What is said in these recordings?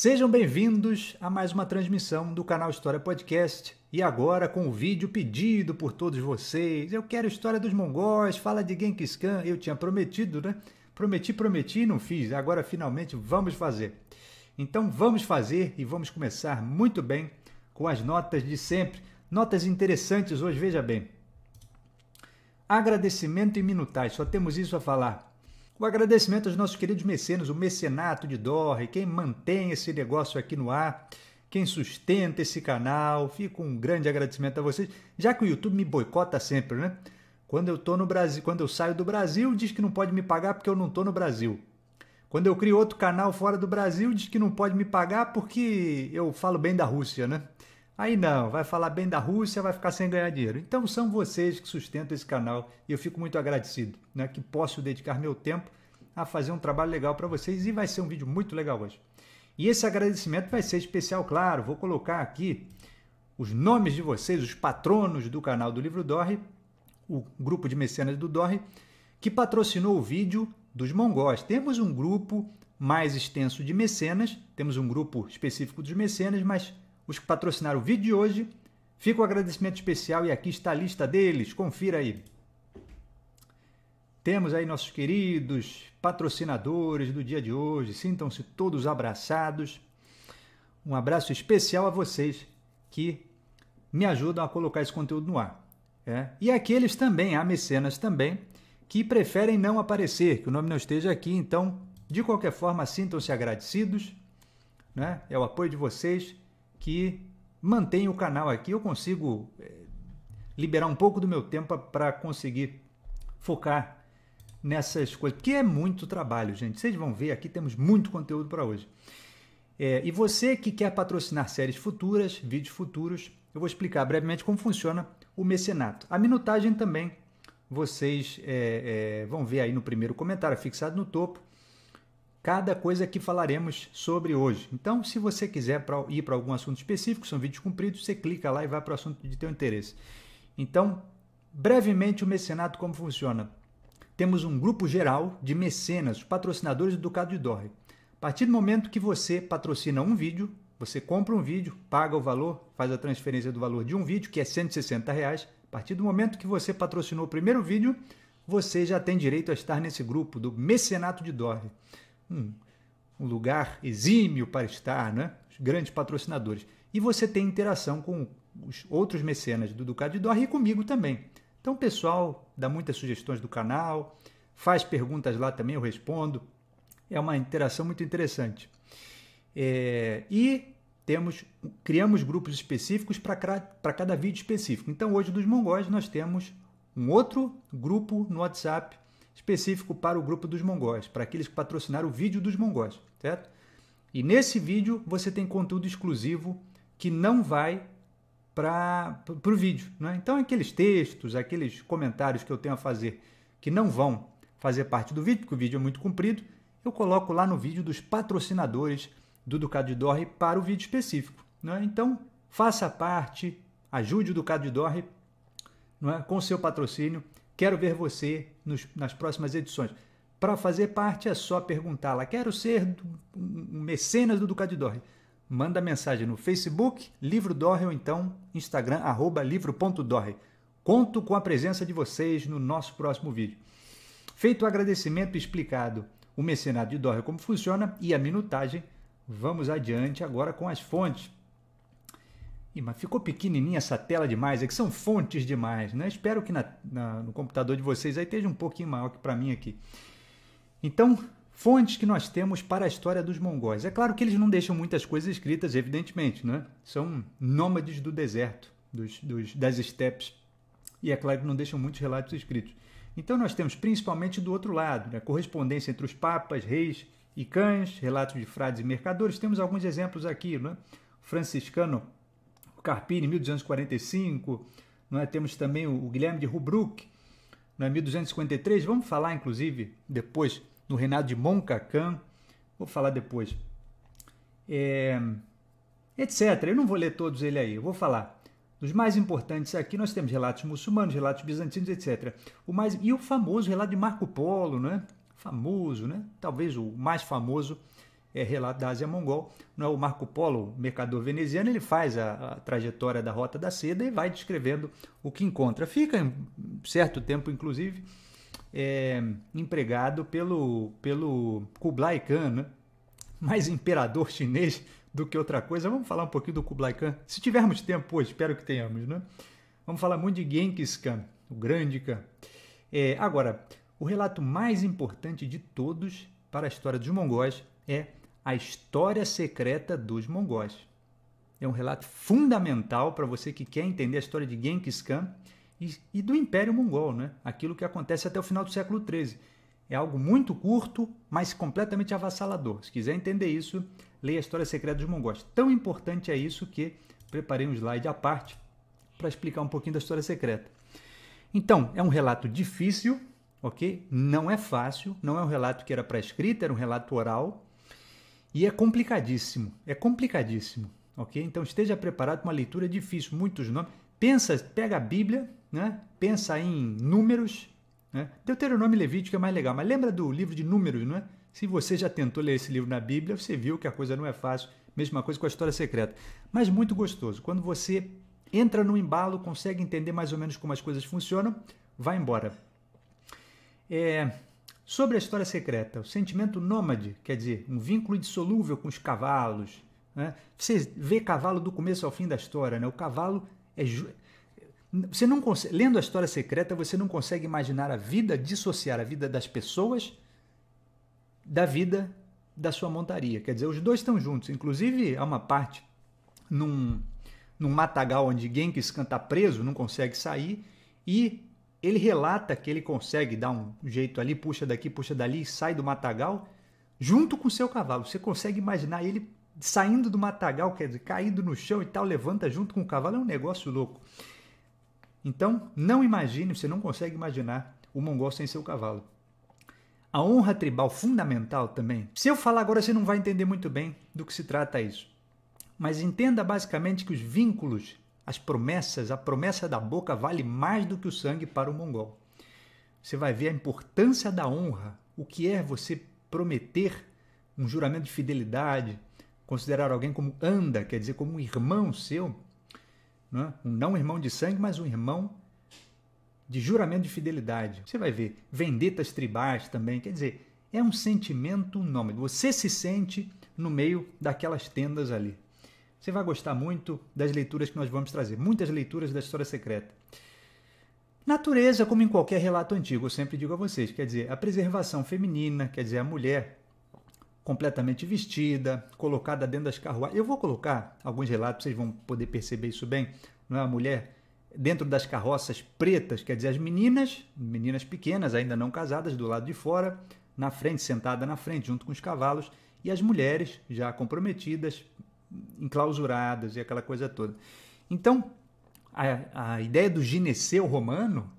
Sejam bem-vindos a mais uma transmissão do canal História Podcast. E agora com o vídeo pedido por todos vocês. Eu quero história dos mongóis, fala de Genghis Khan. Eu tinha prometido, né? Prometi, prometi e não fiz. Agora finalmente vamos fazer. Então vamos fazer e vamos começar muito bem com as notas de sempre. Notas interessantes hoje, veja bem. Agradecimento e minutais, só temos isso a falar. O agradecimento aos nossos queridos mecenas, o mecenato de Dorre, quem mantém esse negócio aqui no ar, quem sustenta esse canal. fico um grande agradecimento a vocês, já que o YouTube me boicota sempre, né? Quando eu tô no Brasil, quando eu saio do Brasil, diz que não pode me pagar porque eu não tô no Brasil. Quando eu crio outro canal fora do Brasil, diz que não pode me pagar porque eu falo bem da Rússia, né? Aí não, vai falar bem da Rússia, vai ficar sem ganhar dinheiro. Então são vocês que sustentam esse canal e eu fico muito agradecido, né, que posso dedicar meu tempo a fazer um trabalho legal para vocês e vai ser um vídeo muito legal hoje. E esse agradecimento vai ser especial, claro, vou colocar aqui os nomes de vocês, os patronos do canal do Livro Dorre, o grupo de mecenas do Dorre, que patrocinou o vídeo dos mongóis. Temos um grupo mais extenso de mecenas, temos um grupo específico dos mecenas, mas os que patrocinaram o vídeo de hoje. Fica o um agradecimento especial e aqui está a lista deles. Confira aí. Temos aí nossos queridos patrocinadores do dia de hoje. Sintam-se todos abraçados. Um abraço especial a vocês que me ajudam a colocar esse conteúdo no ar. É. E aqueles também, há mecenas também, que preferem não aparecer, que o nome não esteja aqui. Então, de qualquer forma, sintam-se agradecidos. Né? É o apoio de vocês que mantém o canal aqui. Eu consigo eh, liberar um pouco do meu tempo para conseguir focar nessas coisas, porque é muito trabalho, gente. Vocês vão ver aqui, temos muito conteúdo para hoje. É, e você que quer patrocinar séries futuras, vídeos futuros, eu vou explicar brevemente como funciona o mecenato. A minutagem também vocês é, é, vão ver aí no primeiro comentário, fixado no topo cada coisa que falaremos sobre hoje. Então, se você quiser ir para algum assunto específico, são vídeos compridos, você clica lá e vai para o assunto de teu interesse. Então, brevemente o mecenato como funciona. Temos um grupo geral de mecenas, patrocinadores do Ducado de Dorre. A partir do momento que você patrocina um vídeo, você compra um vídeo, paga o valor, faz a transferência do valor de um vídeo, que é 160 reais. A partir do momento que você patrocinou o primeiro vídeo, você já tem direito a estar nesse grupo do Mecenato de Dorre um, um lugar exímio para estar, né? Os grandes patrocinadores. E você tem interação com os outros mecenas do Ducado de Dorre e comigo também. Então, pessoal, dá muitas sugestões do canal, faz perguntas lá também, eu respondo. É uma interação muito interessante. É, e temos, criamos grupos específicos para cada vídeo específico. Então, hoje dos mongóis, nós temos um outro grupo no WhatsApp específico para o grupo dos mongóis, para aqueles que patrocinaram o vídeo dos mongóis, certo? E nesse vídeo você tem conteúdo exclusivo que não vai para o vídeo. Né? Então, aqueles textos, aqueles comentários que eu tenho a fazer que não vão fazer parte do vídeo, porque o vídeo é muito comprido, eu coloco lá no vídeo dos patrocinadores do Ducado de Dorre para o vídeo específico. Né? Então, faça parte, ajude o Ducado de Dorre é? com seu patrocínio Quero ver você nos, nas próximas edições. Para fazer parte é só perguntar lá. Quero ser um mecenas do Ducado de Dorre. Manda mensagem no Facebook, Livro Dorre, ou então Instagram, arroba livro.dorre. Conto com a presença de vocês no nosso próximo vídeo. Feito o agradecimento explicado, o mecenado de Dorre é como funciona e a minutagem, vamos adiante agora com as fontes. Ih, mas ficou pequenininha essa tela demais, é que são fontes demais, né? Espero que na, na, no computador de vocês aí esteja um pouquinho maior que para mim aqui. Então, fontes que nós temos para a história dos mongóis. É claro que eles não deixam muitas coisas escritas, evidentemente, né? São nômades do deserto, dos, dos, das estepes, e é claro que não deixam muitos relatos escritos. Então, nós temos principalmente do outro lado, né? correspondência entre os papas, reis e cães, relatos de frades e mercadores. Temos alguns exemplos aqui, né? franciscano Carpini, 1245, não é? temos também o Guilherme de Rubruck, é 1253, vamos falar inclusive depois no reinado de Moncacan, vou falar depois, é, etc. Eu não vou ler todos ele aí, eu vou falar. Dos mais importantes aqui nós temos relatos muçulmanos, relatos bizantinos, etc. O mais, e o famoso relato de Marco Polo, né? famoso, né? talvez o mais famoso é, relato da Ásia Mongol. Não é o Marco Polo, o mercador veneziano, ele faz a, a, trajetória da Rota da Seda e vai descrevendo o que encontra. Fica um certo tempo, inclusive, é, empregado pelo, pelo Kublai Khan, né? mais imperador chinês do que outra coisa. Vamos falar um pouquinho do Kublai Khan, se tivermos tempo hoje, espero que tenhamos, né? Vamos falar muito de Genghis Khan, o grande Khan. É, agora, o relato mais importante de todos para a história dos mongóis é a História Secreta dos Mongóis. É um relato fundamental para você que quer entender a história de Genghis Khan e, e do Império Mongol, né? aquilo que acontece até o final do século XIII. É algo muito curto, mas completamente avassalador. Se quiser entender isso, leia a História Secreta dos Mongóis. Tão importante é isso que preparei um slide à parte para explicar um pouquinho da História Secreta. Então, é um relato difícil, ok? Não é fácil, não é um relato que era para escrita, era um relato oral. E é complicadíssimo, é complicadíssimo, ok? Então esteja preparado para uma leitura difícil, muitos nomes. Pensa, pega a Bíblia, né? pensa em números. Né? Deuteronômio e Levítico é mais legal, mas lembra do livro de números, não é? Se você já tentou ler esse livro na Bíblia, você viu que a coisa não é fácil. Mesma coisa com a história secreta. Mas muito gostoso. Quando você entra no embalo, consegue entender mais ou menos como as coisas funcionam, vai embora. É, Sobre a história secreta, o sentimento nômade, quer dizer, um vínculo indissolúvel com os cavalos. Né? Você vê cavalo do começo ao fim da história, né? O cavalo é. Ju... Você não consegue... Lendo a história secreta, você não consegue imaginar a vida, dissociar a vida das pessoas da vida da sua montaria. Quer dizer, os dois estão juntos. Inclusive, há uma parte num, num matagal onde Genghis Khan está preso, não consegue sair, e ele relata que ele consegue dar um jeito ali, puxa daqui, puxa dali, e sai do matagal junto com seu cavalo. Você consegue imaginar ele saindo do matagal, quer dizer, caído no chão e tal, levanta junto com o cavalo, é um negócio louco. Então, não imagine, você não consegue imaginar o mongol sem seu cavalo. A honra tribal fundamental também. Se eu falar agora, você não vai entender muito bem do que se trata isso. Mas entenda basicamente que os vínculos as promessas, a promessa da boca vale mais do que o sangue para o mongol. Você vai ver a importância da honra, o que é você prometer um juramento de fidelidade, considerar alguém como anda, quer dizer, como um irmão seu, né? um não irmão de sangue, mas um irmão de juramento de fidelidade. Você vai ver vendetas tribais também, quer dizer, é um sentimento nômade. Você se sente no meio daquelas tendas ali. Você vai gostar muito das leituras que nós vamos trazer, muitas leituras da história secreta. Natureza, como em qualquer relato antigo, eu sempre digo a vocês, quer dizer, a preservação feminina, quer dizer, a mulher completamente vestida, colocada dentro das carruagens. Eu vou colocar alguns relatos, vocês vão poder perceber isso bem, não é? A mulher dentro das carroças pretas, quer dizer, as meninas, meninas pequenas, ainda não casadas, do lado de fora, na frente, sentada na frente, junto com os cavalos, e as mulheres já comprometidas, enclausuradas e aquela coisa toda. Então, a, a ideia do gineceu romano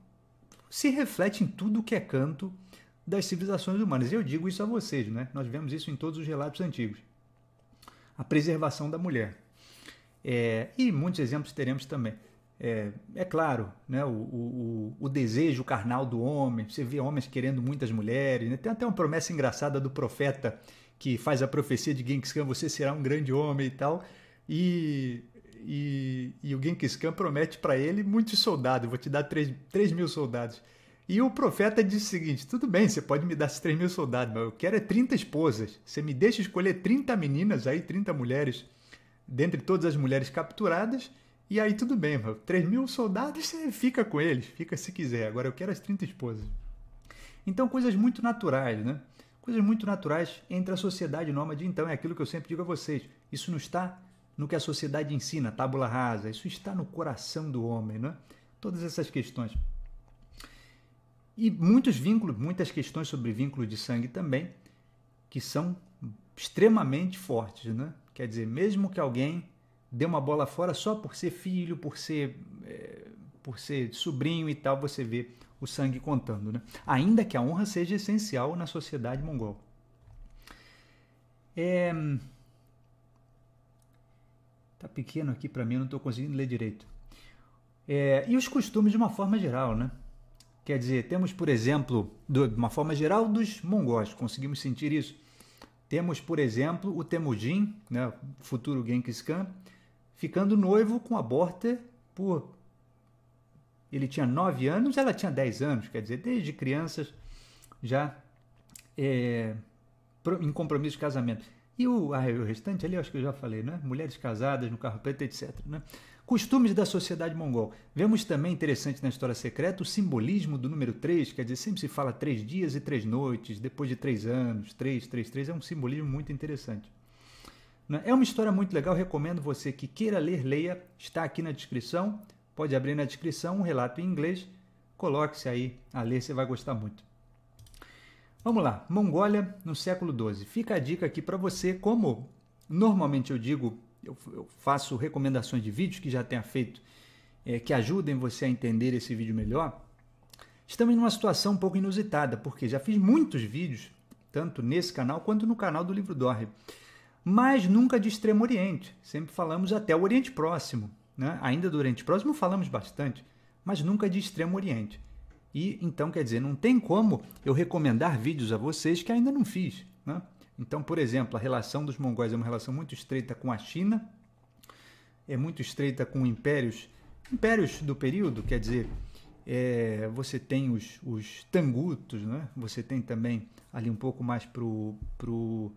se reflete em tudo que é canto das civilizações humanas. eu digo isso a vocês, né? Nós vemos isso em todos os relatos antigos. A preservação da mulher. É, e muitos exemplos teremos também. É, é claro, né, o, o, o, desejo carnal do homem, você vê homens querendo muitas mulheres, né? tem até uma promessa engraçada do profeta que faz a profecia de Genghis Khan, você será um grande homem e tal. E, e, e o Genghis Khan promete para ele muitos soldados, vou te dar 3, 3 mil soldados. E o profeta diz o seguinte: tudo bem, você pode me dar esses 3 mil soldados, mas eu quero é 30 esposas. Você me deixa escolher 30 meninas aí, 30 mulheres, dentre todas as mulheres capturadas, e aí tudo bem, mano. 3 mil soldados, você fica com eles, fica se quiser. Agora eu quero as 30 esposas. Então, coisas muito naturais, né? Coisas muito naturais entre a sociedade nômade, então, é aquilo que eu sempre digo a vocês. Isso não está no que a sociedade ensina, tábula rasa, isso está no coração do homem, né? Todas essas questões. E muitos vínculos, muitas questões sobre vínculo de sangue também, que são extremamente fortes, né? Quer dizer, mesmo que alguém dê uma bola fora só por ser filho, por ser, é, por ser sobrinho e tal, você vê o sangue contando, né? ainda que a honra seja essencial na sociedade mongol. É... Tá pequeno aqui para mim, não estou conseguindo ler direito. É... E os costumes de uma forma geral, né? Quer dizer, temos, por exemplo, de uma forma geral, dos mongóis, conseguimos sentir isso. Temos, por exemplo, o Temujin, né, futuro Genghis Khan, ficando noivo com a Borta por ele tinha 9 anos, ela tinha 10 anos, quer dizer, desde crianças já é, em compromisso de casamento. E o, ah, o restante ali, acho que eu já falei, né? Mulheres casadas no carro preto, etc. Né? Costumes da sociedade mongol. Vemos também, interessante na história secreta, o simbolismo do número 3, quer dizer, sempre se fala três dias e três noites, depois de três anos, três, três, três. é um simbolismo muito interessante. Né? É uma história muito legal, recomendo você que queira ler, leia, está aqui na descrição pode abrir na descrição um relato em inglês. Coloque-se aí a ler, você vai gostar muito. Vamos lá, Mongólia no século XII. Fica a dica aqui para você, como normalmente eu digo, eu, eu, faço recomendações de vídeos que já tenha feito, é, que ajudem você a entender esse vídeo melhor. Estamos numa situação um pouco inusitada, porque já fiz muitos vídeos, tanto nesse canal quanto no canal do Livro Dorre, mas nunca de Extremo Oriente. Sempre falamos até o Oriente Próximo, né? ainda do Oriente Próximo falamos bastante, mas nunca de Extremo Oriente. E então, quer dizer, não tem como eu recomendar vídeos a vocês que ainda não fiz. Né? Então, por exemplo, a relação dos mongóis é uma relação muito estreita com a China, é muito estreita com impérios, impérios do período, quer dizer, é, você tem os, os tangutos, né? você tem também ali um pouco mais para o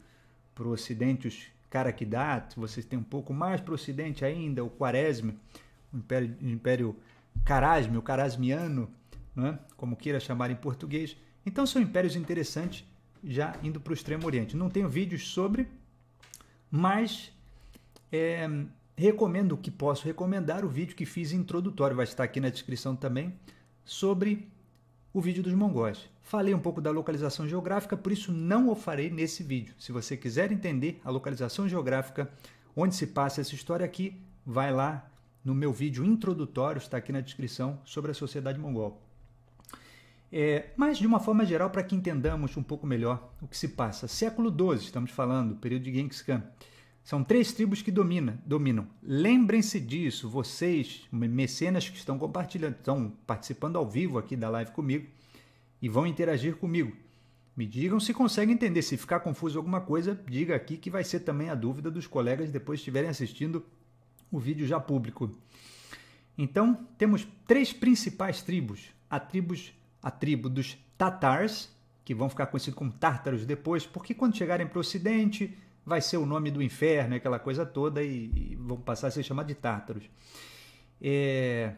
ocidente os Caraquidat, vocês têm um pouco mais para o ocidente ainda, o Quaresme, o Império, império Carasme, o Carasmiano, né, como queira chamar em português. Então são impérios interessantes já indo para o Extremo Oriente. Não tenho vídeos sobre, mas é, recomendo que posso recomendar o vídeo que fiz introdutório, vai estar aqui na descrição também, sobre o vídeo dos mongóis. Falei um pouco da localização geográfica, por isso não o farei nesse vídeo. Se você quiser entender a localização geográfica, onde se passa essa história aqui, vai lá no meu vídeo introdutório, está aqui na descrição, sobre a sociedade mongol. É, mas, de uma forma geral, para que entendamos um pouco melhor o que se passa. Século XII, estamos falando, período de Genghis Khan. São três tribos que domina, dominam. Lembrem-se disso, vocês, mecenas que estão compartilhando, estão participando ao vivo aqui da live comigo, e vão interagir comigo. Me digam se conseguem entender. Se ficar confuso alguma coisa, diga aqui que vai ser também a dúvida dos colegas depois estiverem assistindo o vídeo já público. Então, temos três principais tribos. A, tribos, a tribo dos Tatars, que vão ficar conhecidos como Tártaros depois, porque quando chegarem para o Ocidente vai ser o nome do inferno, aquela coisa toda, e, e vão passar a ser chamados de Tártaros. É,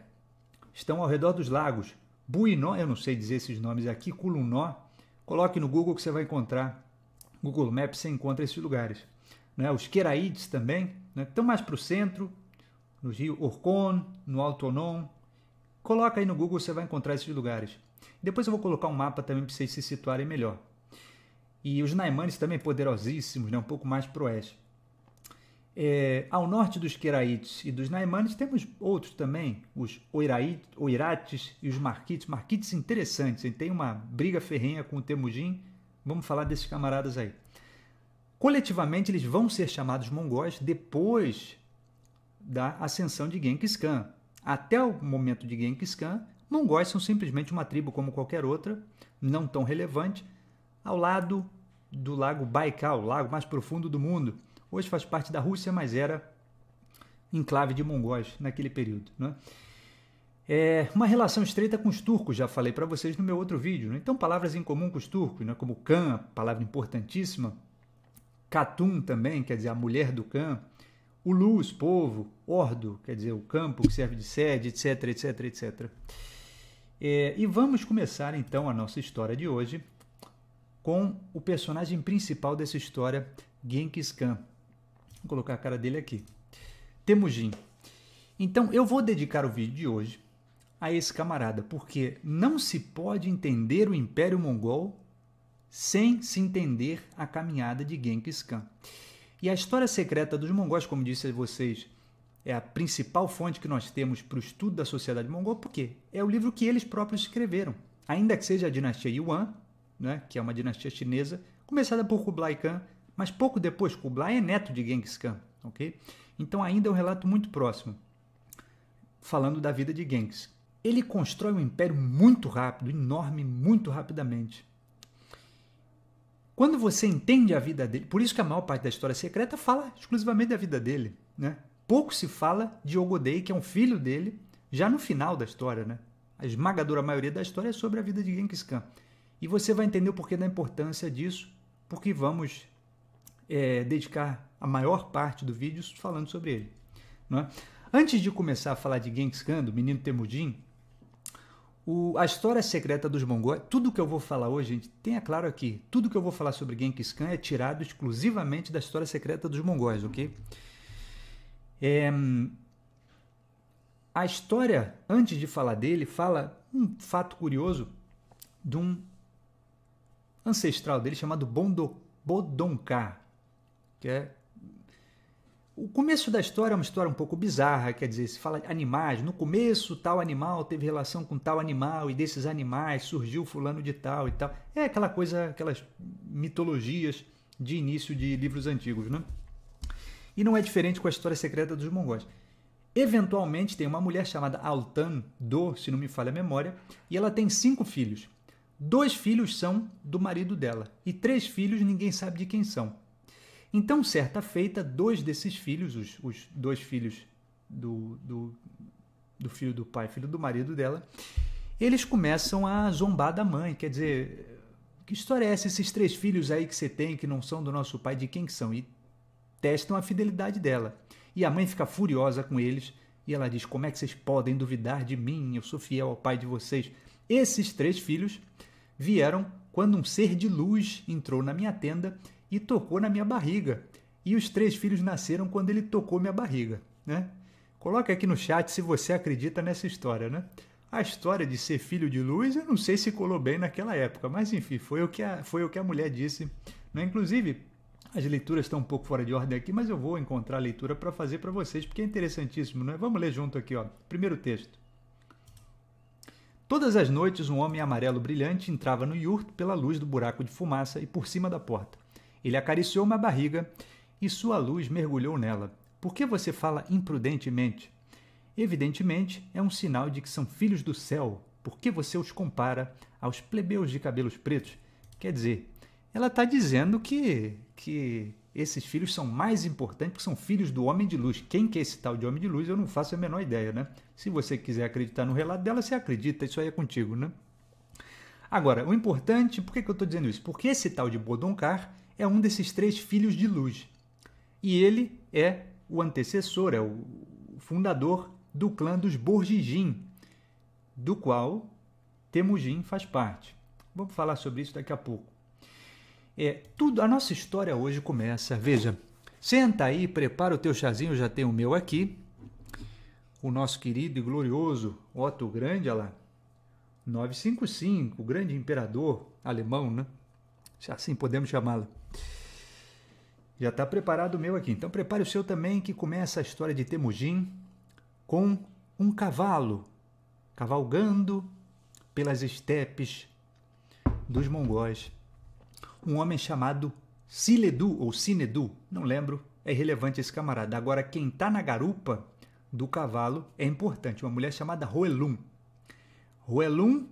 estão ao redor dos lagos, Buinó, eu não sei dizer esses nomes aqui, Culunó, coloque no Google que você vai encontrar. Google Maps você encontra esses lugares. Né? Os Queraides também, né? mais para o centro, no Rio Orcon, no Alto Onon. Coloca aí no Google, você vai encontrar esses lugares. Depois eu vou colocar um mapa também para vocês se situarem melhor. E os Naimanes também poderosíssimos, né? um pouco mais para o oeste. É, ao norte dos Queraites e dos Naimanes temos outros também, os Oiraites, Oirates e os Marquites. Marquites interessantes, tem uma briga ferrenha com o Temujin. Vamos falar desses camaradas aí. Coletivamente, eles vão ser chamados mongóis depois da ascensão de Genghis Khan. Até o momento de Genghis Khan, mongóis são simplesmente uma tribo como qualquer outra, não tão relevante, ao lado do lago Baikal, o lago mais profundo do mundo Hoje faz parte da Rússia, mas era enclave de mongóis naquele período. Né? É uma relação estreita com os turcos, já falei para vocês no meu outro vídeo. Né? Então, palavras em comum com os turcos, né? como Khan, palavra importantíssima, Katun também, quer dizer, a mulher do Khan, o Luz, povo, Ordo, quer dizer, o campo que serve de sede, etc, etc, etc. É, e vamos começar então a nossa história de hoje com o personagem principal dessa história, Genghis Khan. Vou colocar a cara dele aqui. Temujin. Então eu vou dedicar o vídeo de hoje a esse camarada, porque não se pode entender o Império Mongol sem se entender a caminhada de Genghis Khan. E a história secreta dos mongóis, como disse a vocês, é a principal fonte que nós temos para o estudo da sociedade mongol, porque é o livro que eles próprios escreveram. Ainda que seja a dinastia Yuan, né, que é uma dinastia chinesa, começada por Kublai Khan mas pouco depois, Kublai é neto de Genghis Khan, ok? Então ainda é um relato muito próximo, falando da vida de Genghis. Ele constrói um império muito rápido, enorme, muito rapidamente. Quando você entende a vida dele, por isso que a maior parte da história secreta fala exclusivamente da vida dele, né? Pouco se fala de Ogodei, que é um filho dele, já no final da história, né? A esmagadora maioria da história é sobre a vida de Genghis Khan. E você vai entender o porquê da importância disso, porque vamos é, dedicar a maior parte do vídeo falando sobre ele. É? Antes de começar a falar de Genghis Khan, do menino Temudin, o, a história secreta dos mongóis, tudo que eu vou falar hoje, gente, tenha claro aqui, tudo que eu vou falar sobre Genghis Khan é tirado exclusivamente da história secreta dos mongóis, ok? É, a história, antes de falar dele, fala um fato curioso de um ancestral dele chamado Bondo, Bodonká que é o começo da história é uma história um pouco bizarra, quer dizer, se fala animais, no começo tal animal teve relação com tal animal e desses animais surgiu fulano de tal e tal. É aquela coisa, aquelas mitologias de início de livros antigos, né? E não é diferente com a história secreta dos mongóis. Eventualmente tem uma mulher chamada Altan Do, se não me falha a memória, e ela tem cinco filhos. Dois filhos são do marido dela e três filhos ninguém sabe de quem são. Então, certa feita, dois desses filhos, os, os dois filhos do, do, do filho do pai, filho do marido dela, eles começam a zombar da mãe. Quer dizer, que história é essa? Esses três filhos aí que você tem, que não são do nosso pai, de quem que são? E testam a fidelidade dela. E a mãe fica furiosa com eles e ela diz: Como é que vocês podem duvidar de mim? Eu sou fiel ao pai de vocês. Esses três filhos vieram quando um ser de luz entrou na minha tenda e tocou na minha barriga. E os três filhos nasceram quando ele tocou minha barriga, né? Coloca aqui no chat se você acredita nessa história, né? A história de ser filho de luz, eu não sei se colou bem naquela época, mas enfim, foi o que a, foi o que a mulher disse. Né? Inclusive, as leituras estão um pouco fora de ordem aqui, mas eu vou encontrar a leitura para fazer para vocês, porque é interessantíssimo, né? Vamos ler junto aqui, ó. Primeiro texto. Todas as noites, um homem amarelo brilhante entrava no yurt pela luz do buraco de fumaça e por cima da porta. Ele acariciou uma barriga e sua luz mergulhou nela. Por que você fala imprudentemente? Evidentemente, é um sinal de que são filhos do céu. Por que você os compara aos plebeus de cabelos pretos? Quer dizer, ela está dizendo que, que esses filhos são mais importantes porque são filhos do homem de luz. Quem que é esse tal de homem de luz, eu não faço a menor ideia, né? Se você quiser acreditar no relato dela, você acredita, isso aí é contigo, né? Agora, o importante, por que, que eu estou dizendo isso? Porque esse tal de Bodoncar é um desses três filhos de luz. E ele é o antecessor, é o fundador do clã dos Borgigin, do qual Temujin faz parte. Vamos falar sobre isso daqui a pouco. É, tudo, a nossa história hoje começa. Veja, senta aí, prepara o teu chazinho, já tem o meu aqui. O nosso querido e glorioso Otto Grande, olha lá, 955, o grande imperador alemão, né? assim podemos chamá-la. Já está preparado o meu aqui. Então prepare o seu também, que começa a história de Temujin com um cavalo cavalgando pelas estepes dos mongóis. Um homem chamado Siledu ou Sinedu, não lembro, é irrelevante esse camarada. Agora, quem está na garupa do cavalo é importante, uma mulher chamada Roelum. Roelum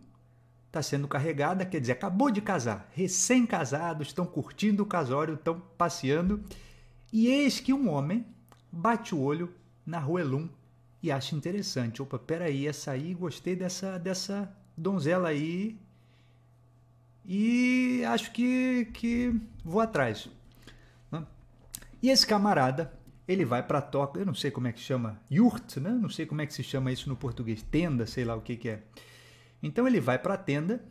está sendo carregada, quer dizer, acabou de casar, recém-casados, estão curtindo o casório, estão passeando, e eis que um homem bate o olho na rua Elum e acha interessante. Opa, peraí, essa aí, gostei dessa, dessa donzela aí, e acho que, que vou atrás. Né? E esse camarada, ele vai para a toca, eu não sei como é que chama, yurt, né? Não sei como é que se chama isso no português, tenda, sei lá o que que é. Então ele vai para a tenda,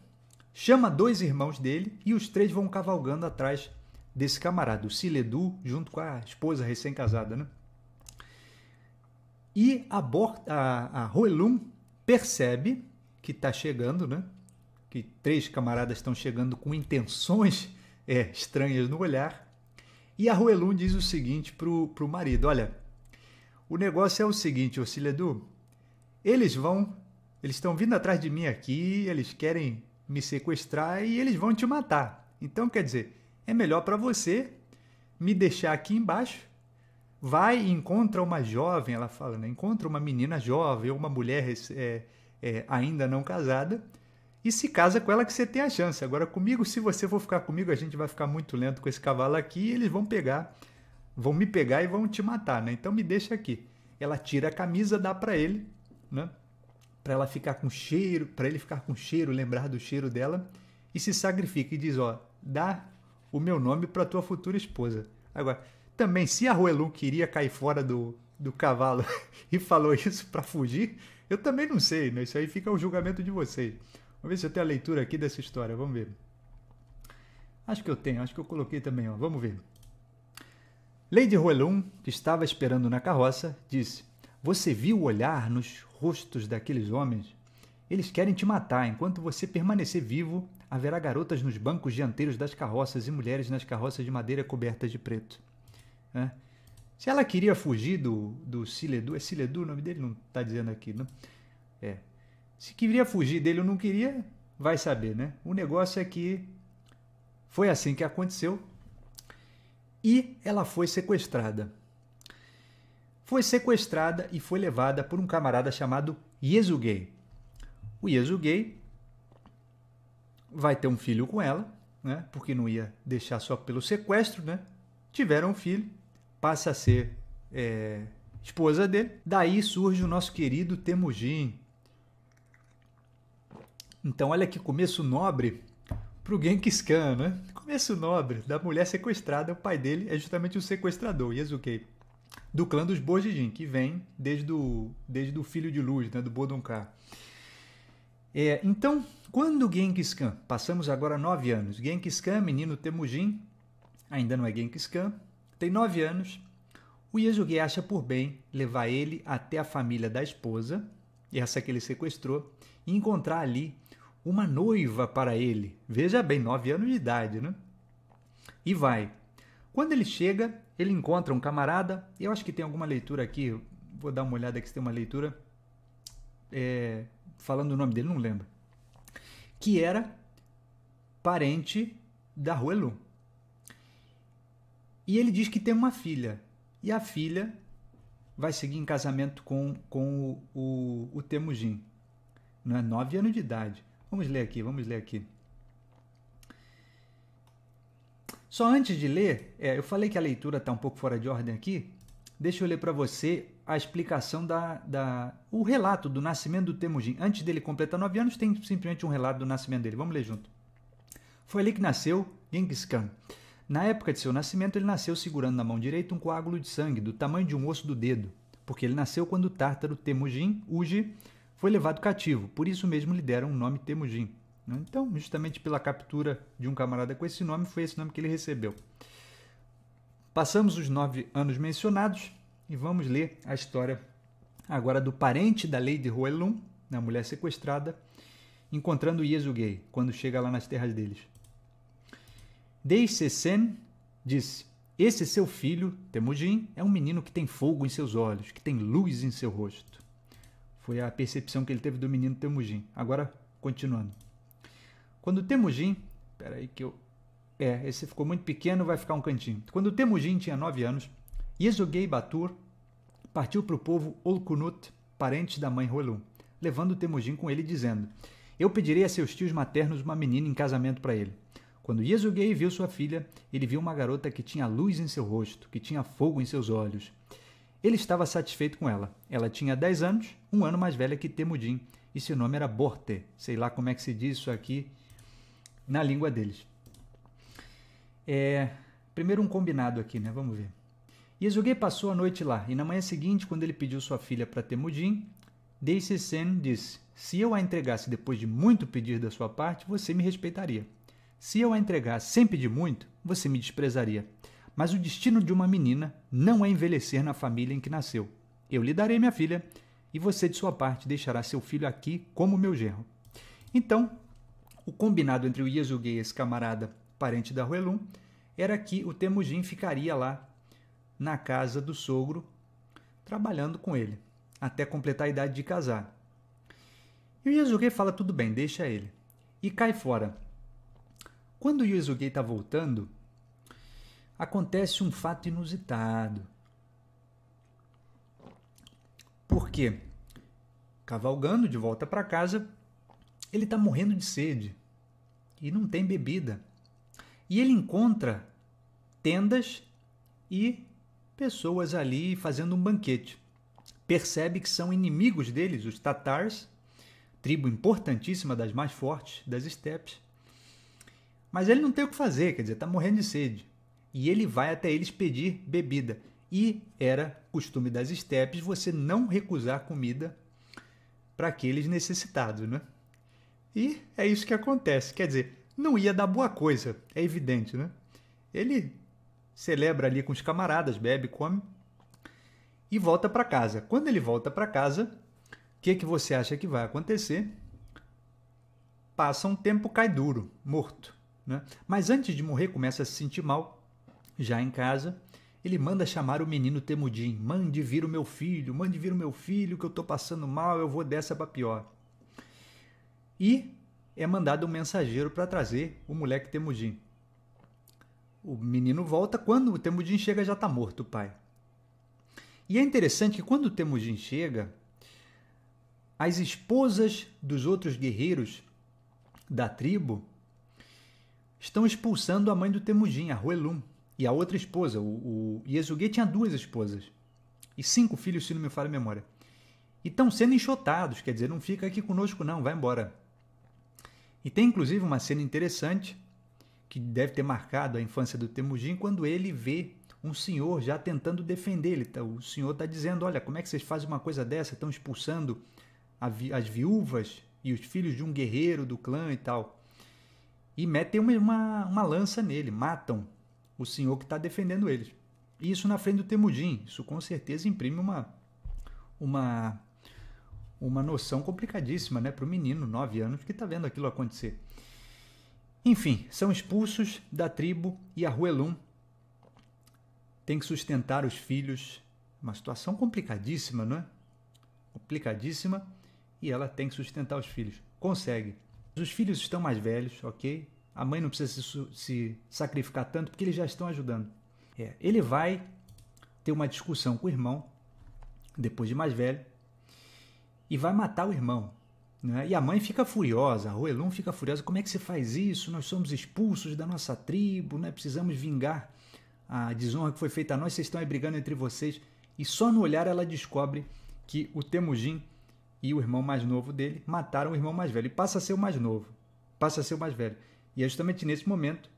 chama dois irmãos dele e os três vão cavalgando atrás desse camarada, o Siledu, junto com a esposa recém-casada. Né? E a, Bor a, a percebe que está chegando, né? que três camaradas estão chegando com intenções é, estranhas no olhar. E a Ruelum diz o seguinte pro, o marido: Olha, o negócio é o seguinte, o Siledu, eles vão eles estão vindo atrás de mim aqui, eles querem me sequestrar e eles vão te matar. Então, quer dizer, é melhor para você me deixar aqui embaixo. Vai e encontra uma jovem, ela fala, né? encontra uma menina jovem ou uma mulher é, é, ainda não casada e se casa com ela que você tem a chance. Agora, comigo, se você for ficar comigo, a gente vai ficar muito lento com esse cavalo aqui e eles vão pegar, vão me pegar e vão te matar, né? Então me deixa aqui. Ela tira a camisa, dá para ele, né? para ela ficar com cheiro, para ele ficar com cheiro, lembrar do cheiro dela e se sacrifica e diz, ó, dá o meu nome para tua futura esposa. Agora, também se a Ruelu queria cair fora do, do cavalo e falou isso para fugir, eu também não sei, né? Isso aí fica o julgamento de vocês. Vamos ver se eu tenho a leitura aqui dessa história, vamos ver. Acho que eu tenho, acho que eu coloquei também, ó. Vamos ver. Lady Roelum, que estava esperando na carroça, disse: Você viu o olhar nos rostos daqueles homens. Eles querem te matar. Enquanto você permanecer vivo, haverá garotas nos bancos dianteiros das carroças e mulheres nas carroças de madeira cobertas de preto. É. Se ela queria fugir do, do Ciledu, é Siledu o nome dele? Não está dizendo aqui, não? É. Se queria fugir dele ou não queria, vai saber, né? O negócio é que foi assim que aconteceu e ela foi sequestrada foi sequestrada e foi levada por um camarada chamado Yesugei. O Yesugei vai ter um filho com ela, né? Porque não ia deixar só pelo sequestro, né? Tiveram um filho, passa a ser é, esposa dele. Daí surge o nosso querido Temujin. Então, olha que começo nobre para o Khan, né? Começo nobre da mulher sequestrada. O pai dele é justamente o sequestrador, Yesugei do clã dos Bojidin, que vem desde o desde do filho de luz, né, do Bodonkar. É, então, quando Genghis Khan, passamos agora nove anos, Genghis Khan, menino Temujin, ainda não é Genghis Khan, tem nove anos, o Yesuge acha por bem levar ele até a família da esposa, essa que ele sequestrou, e encontrar ali uma noiva para ele. Veja bem, nove anos de idade, né? E vai. Quando ele chega, ele encontra um camarada, eu acho que tem alguma leitura aqui, vou dar uma olhada aqui se tem uma leitura, é, falando o nome dele, não lembro, que era parente da Ruelu. E ele diz que tem uma filha, e a filha vai seguir em casamento com, com o, o, o Temujin. Não é? Nove anos de idade. Vamos ler aqui, vamos ler aqui. Só antes de ler, é, eu falei que a leitura está um pouco fora de ordem aqui. Deixa eu ler para você a explicação da, da, o relato do nascimento do Temujin. Antes dele completar nove anos, tem simplesmente um relato do nascimento dele. Vamos ler junto. Foi ali que nasceu Genghis Khan. Na época de seu nascimento, ele nasceu segurando na mão direita um coágulo de sangue do tamanho de um osso do dedo, porque ele nasceu quando o tártaro Temujin, Uji, foi levado cativo, por isso mesmo lhe deram o nome Temujin. Né? Então, justamente pela captura de um camarada com esse nome, foi esse nome que ele recebeu. Passamos os nove anos mencionados e vamos ler a história agora do parente da Lady Roelum, da mulher sequestrada, encontrando Gay quando chega lá nas terras deles. Sen disse: Esse seu filho, Temujin, é um menino que tem fogo em seus olhos, que tem luz em seu rosto. Foi a percepção que ele teve do menino Temujin. Agora, continuando. Quando Temujin, espera aí que eu é, esse ficou muito pequeno, vai ficar um cantinho. Quando Temujin tinha 9 anos, Yesogei Batur partiu para o povo Olkunut, parente da mãe Rolum, levando Temujin com ele, dizendo: Eu pedirei a seus tios maternos uma menina em casamento para ele. Quando Yesogei viu sua filha, ele viu uma garota que tinha luz em seu rosto, que tinha fogo em seus olhos. Ele estava satisfeito com ela. Ela tinha 10 anos, um ano mais velha que Temujin, e seu nome era Borte. Sei lá como é que se diz isso aqui na língua deles. É, primeiro um combinado aqui, né? Vamos ver. Yesuge passou a noite lá, e na manhã seguinte, quando ele pediu sua filha para Temudin, Daisy Sen disse: Se eu a entregasse depois de muito pedir da sua parte, você me respeitaria. Se eu a entregasse sem pedir muito, você me desprezaria. Mas o destino de uma menina não é envelhecer na família em que nasceu. Eu lhe darei minha filha, e você, de sua parte, deixará seu filho aqui como meu genro. Então, o combinado entre o Yasuge e esse camarada, parente da Ruelum, era que o Temujin ficaria lá na casa do sogro, trabalhando com ele, até completar a idade de casar. E o Yasuge fala tudo bem, deixa ele. E cai fora. Quando o Yasuge está voltando, acontece um fato inusitado. Por quê? Cavalgando de volta para casa, ele está morrendo de sede e não tem bebida. E ele encontra tendas e pessoas ali fazendo um banquete. Percebe que são inimigos deles, os tatars, tribo importantíssima das mais fortes das estepes. Mas ele não tem o que fazer, quer dizer, está morrendo de sede. E ele vai até eles pedir bebida. E era costume das estepes você não recusar comida para aqueles necessitados, né? E é isso que acontece. Quer dizer, não ia dar boa coisa, é evidente, né? Ele celebra ali com os camaradas, bebe, come e volta para casa. Quando ele volta para casa, o que, que você acha que vai acontecer? Passa um tempo, cai duro, morto. Né? Mas antes de morrer, começa a se sentir mal, já em casa. Ele manda chamar o menino Temudim. Mande vir o meu filho, mande vir o meu filho, que eu estou passando mal, eu vou dessa para pior e é mandado um mensageiro para trazer o moleque Temujin. O menino volta, quando o Temujin chega já está morto o pai. E é interessante que quando o Temujin chega, as esposas dos outros guerreiros da tribo estão expulsando a mãe do Temujin, a Huelum, e a outra esposa. O, o Yesuge tinha duas esposas e cinco filhos, se não me falha a memória. E estão sendo enxotados, quer dizer, não fica aqui conosco não, vai embora. E tem inclusive uma cena interessante que deve ter marcado a infância do Temujin quando ele vê um senhor já tentando defender ele. Tá, o senhor está dizendo: Olha, como é que vocês fazem uma coisa dessa? Estão expulsando as viúvas e os filhos de um guerreiro do clã e tal. E metem uma, uma, uma lança nele, matam o senhor que está defendendo eles. E isso na frente do Temujin. Isso com certeza imprime uma, uma uma noção complicadíssima né, para o menino, 9 anos, que está vendo aquilo acontecer. Enfim, são expulsos da tribo e a Ruelum tem que sustentar os filhos. Uma situação complicadíssima, não é? Complicadíssima. E ela tem que sustentar os filhos. Consegue. Os filhos estão mais velhos, ok? A mãe não precisa se, se sacrificar tanto porque eles já estão ajudando. É, ele vai ter uma discussão com o irmão, depois de mais velho, e vai matar o irmão. Né? E a mãe fica furiosa, a fica furiosa. Como é que você faz isso? Nós somos expulsos da nossa tribo, né? precisamos vingar a desonra que foi feita a nós, vocês estão aí brigando entre vocês. E só no olhar ela descobre que o Temujin e o irmão mais novo dele mataram o irmão mais velho. E passa a ser o mais novo, passa a ser o mais velho. E é justamente nesse momento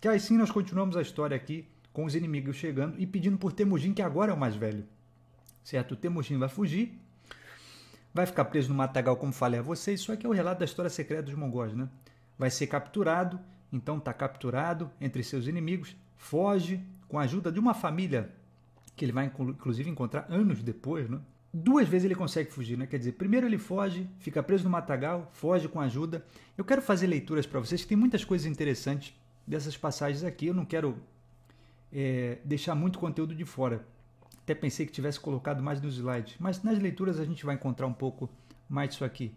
que aí sim nós continuamos a história aqui com os inimigos chegando e pedindo por Temujin, que agora é o mais velho. Certo? O Temujin vai fugir vai ficar preso no matagal, como falei a vocês. Isso aqui é o relato da história secreta dos mongóis, né? Vai ser capturado, então está capturado entre seus inimigos, foge com a ajuda de uma família que ele vai inclusive encontrar anos depois, né? Duas vezes ele consegue fugir, né? Quer dizer, primeiro ele foge, fica preso no matagal, foge com ajuda. Eu quero fazer leituras para vocês que tem muitas coisas interessantes dessas passagens aqui. Eu não quero é, deixar muito conteúdo de fora. Até pensei que tivesse colocado mais no slide, mas nas leituras a gente vai encontrar um pouco mais disso aqui.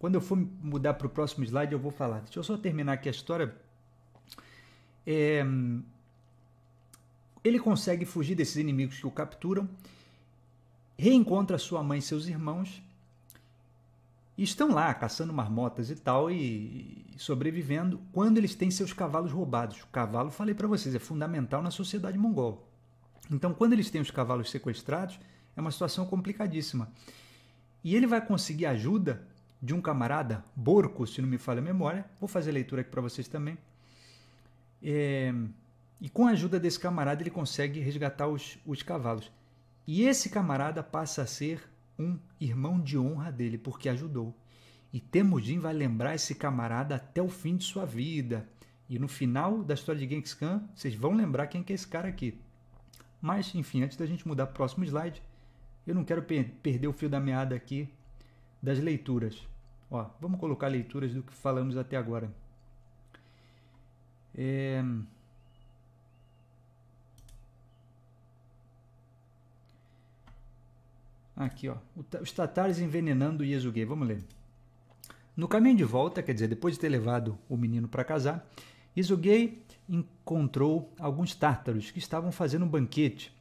Quando eu for mudar para o próximo slide, eu vou falar. Deixa eu só terminar aqui a história. É... Ele consegue fugir desses inimigos que o capturam, reencontra sua mãe e seus irmãos, e estão lá caçando marmotas e tal, e, e sobrevivendo, quando eles têm seus cavalos roubados. O cavalo, falei para vocês, é fundamental na sociedade mongol. Então, quando eles têm os cavalos sequestrados, é uma situação complicadíssima. E ele vai conseguir ajuda de um camarada, Borco, se não me falha a memória. Vou fazer a leitura aqui para vocês também. É, e com a ajuda desse camarada, ele consegue resgatar os, os cavalos. E esse camarada passa a ser um irmão de honra dele, porque ajudou. E Temujin vai lembrar esse camarada até o fim de sua vida. E no final da história de Genghis Khan, vocês vão lembrar quem é esse cara aqui, mas, enfim, antes da gente mudar para o próximo slide, eu não quero perder o fio da meada aqui das leituras. Ó, vamos colocar leituras do que falamos até agora. É... Aqui, ó. Os tatares envenenando Yesuge. Vamos ler. No caminho de volta, quer dizer, depois de ter levado o menino para casar, Yesuge encontrou alguns tártaros que estavam fazendo um banquete.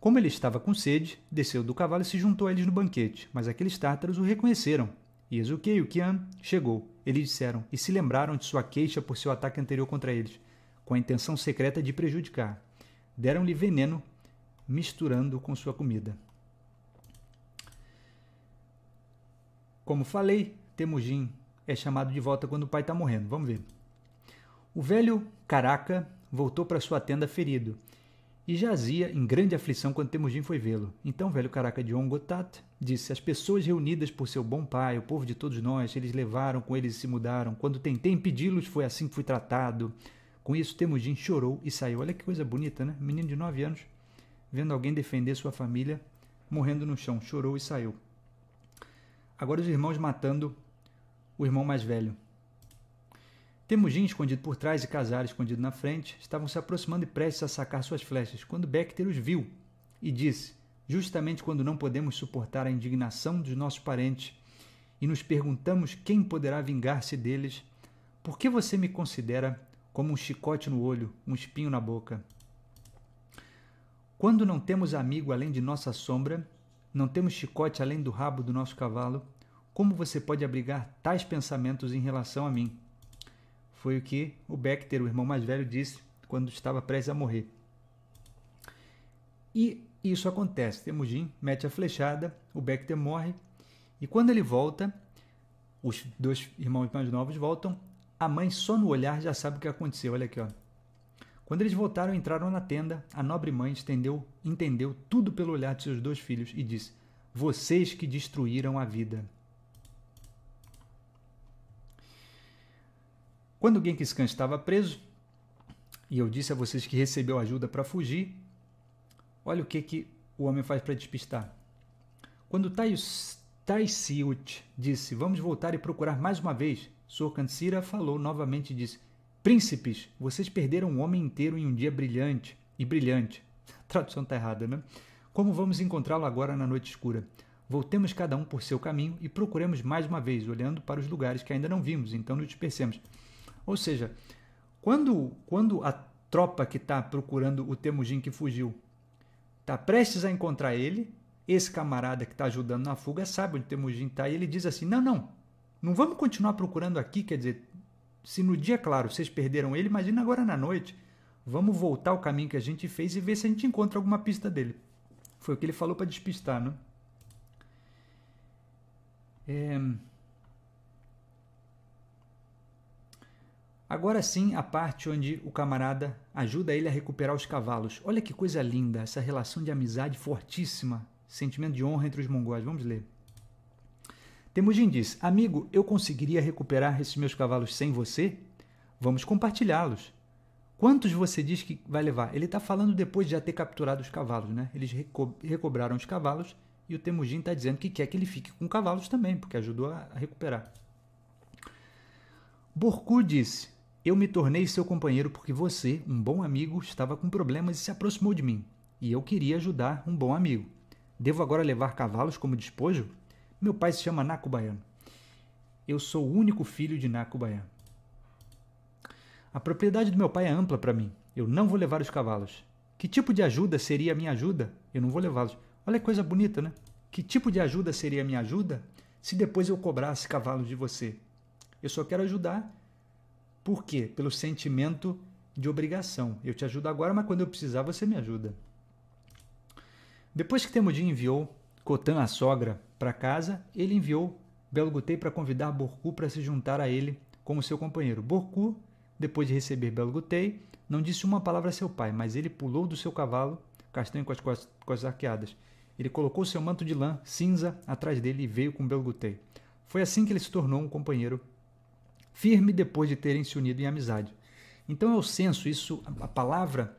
Como ele estava com sede, desceu do cavalo e se juntou a eles no banquete, mas aqueles tártaros o reconheceram. E Ezuquei, o Kian, chegou. Eles disseram e se lembraram de sua queixa por seu ataque anterior contra eles, com a intenção secreta de prejudicar. Deram-lhe veneno, misturando com sua comida. Como falei, Temujin é chamado de volta quando o pai está morrendo. Vamos ver. O velho Caraca voltou para sua tenda ferido e jazia em grande aflição quando Temujin foi vê-lo. Então o velho Caraca de Ongotat disse: As pessoas reunidas por seu bom pai, o povo de todos nós, eles levaram com eles e se mudaram. Quando tentei impedi-los, foi assim que fui tratado. Com isso, Temujin chorou e saiu. Olha que coisa bonita, né? Menino de 9 anos, vendo alguém defender sua família, morrendo no chão, chorou e saiu. Agora os irmãos matando o irmão mais velho. Temujin, escondido por trás, e Casar, escondido na frente, estavam se aproximando e prestes a sacar suas flechas, quando Beckter os viu e disse: Justamente quando não podemos suportar a indignação dos nossos parentes e nos perguntamos quem poderá vingar-se deles, por que você me considera como um chicote no olho, um espinho na boca? Quando não temos amigo além de nossa sombra, não temos chicote além do rabo do nosso cavalo, como você pode abrigar tais pensamentos em relação a mim? Foi o que o Beckter, o irmão mais velho, disse quando estava prestes a morrer. E isso acontece. Temujin mete a flechada, o Beckter morre, e quando ele volta, os dois irmãos mais novos voltam, a mãe só no olhar já sabe o que aconteceu. Olha aqui, ó. Quando eles voltaram e entraram na tenda, a nobre mãe estendeu, entendeu tudo pelo olhar de seus dois filhos e disse: Vocês que destruíram a vida. Quando Genghis Khan estava preso, e eu disse a vocês que recebeu ajuda para fugir, olha o que, que o homem faz para despistar. Quando Tai Siut disse, vamos voltar e procurar mais uma vez, Kansira falou novamente e disse, príncipes, vocês perderam um homem inteiro em um dia brilhante, e brilhante. A tradução está errada, né? Como vamos encontrá-lo agora na noite escura? Voltemos cada um por seu caminho e procuremos mais uma vez, olhando para os lugares que ainda não vimos, então nos dispersemos. Ou seja, quando, quando a tropa que está procurando o Temujin que fugiu está prestes a encontrar ele, esse camarada que está ajudando na fuga sabe onde o Temujin está e ele diz assim: não, não, não vamos continuar procurando aqui. Quer dizer, se no dia, claro, vocês perderam ele, imagina agora na noite. Vamos voltar ao caminho que a gente fez e ver se a gente encontra alguma pista dele. Foi o que ele falou para despistar, né? É. Agora sim a parte onde o camarada ajuda ele a recuperar os cavalos. Olha que coisa linda, essa relação de amizade fortíssima, sentimento de honra entre os mongóis. Vamos ler. Temujin diz: Amigo, eu conseguiria recuperar esses meus cavalos sem você? Vamos compartilhá-los. Quantos você diz que vai levar? Ele está falando depois de já ter capturado os cavalos, né? Eles reco recobraram os cavalos e o Temujin está dizendo que quer que ele fique com cavalos também, porque ajudou a recuperar. Borku disse: eu me tornei seu companheiro porque você, um bom amigo, estava com problemas e se aproximou de mim, e eu queria ajudar um bom amigo. Devo agora levar cavalos como despojo? Meu pai se chama Nakubayano. Eu sou o único filho de Nakubayano. A propriedade do meu pai é ampla para mim. Eu não vou levar os cavalos. Que tipo de ajuda seria a minha ajuda? Eu não vou levá-los. Olha que coisa bonita, né? Que tipo de ajuda seria a minha ajuda se depois eu cobrasse cavalos de você? Eu só quero ajudar por quê? Pelo sentimento de obrigação. Eu te ajudo agora, mas quando eu precisar, você me ajuda. Depois que Temudin enviou Cotan, a sogra, para casa, ele enviou Belgutei para convidar Borku para se juntar a ele como seu companheiro. Borku, depois de receber Belgutei, não disse uma palavra a seu pai, mas ele pulou do seu cavalo, castanho com as costas arqueadas. Ele colocou seu manto de lã cinza atrás dele e veio com Belgutei. Foi assim que ele se tornou um companheiro firme depois de terem se unido em amizade. Então é o senso isso, a palavra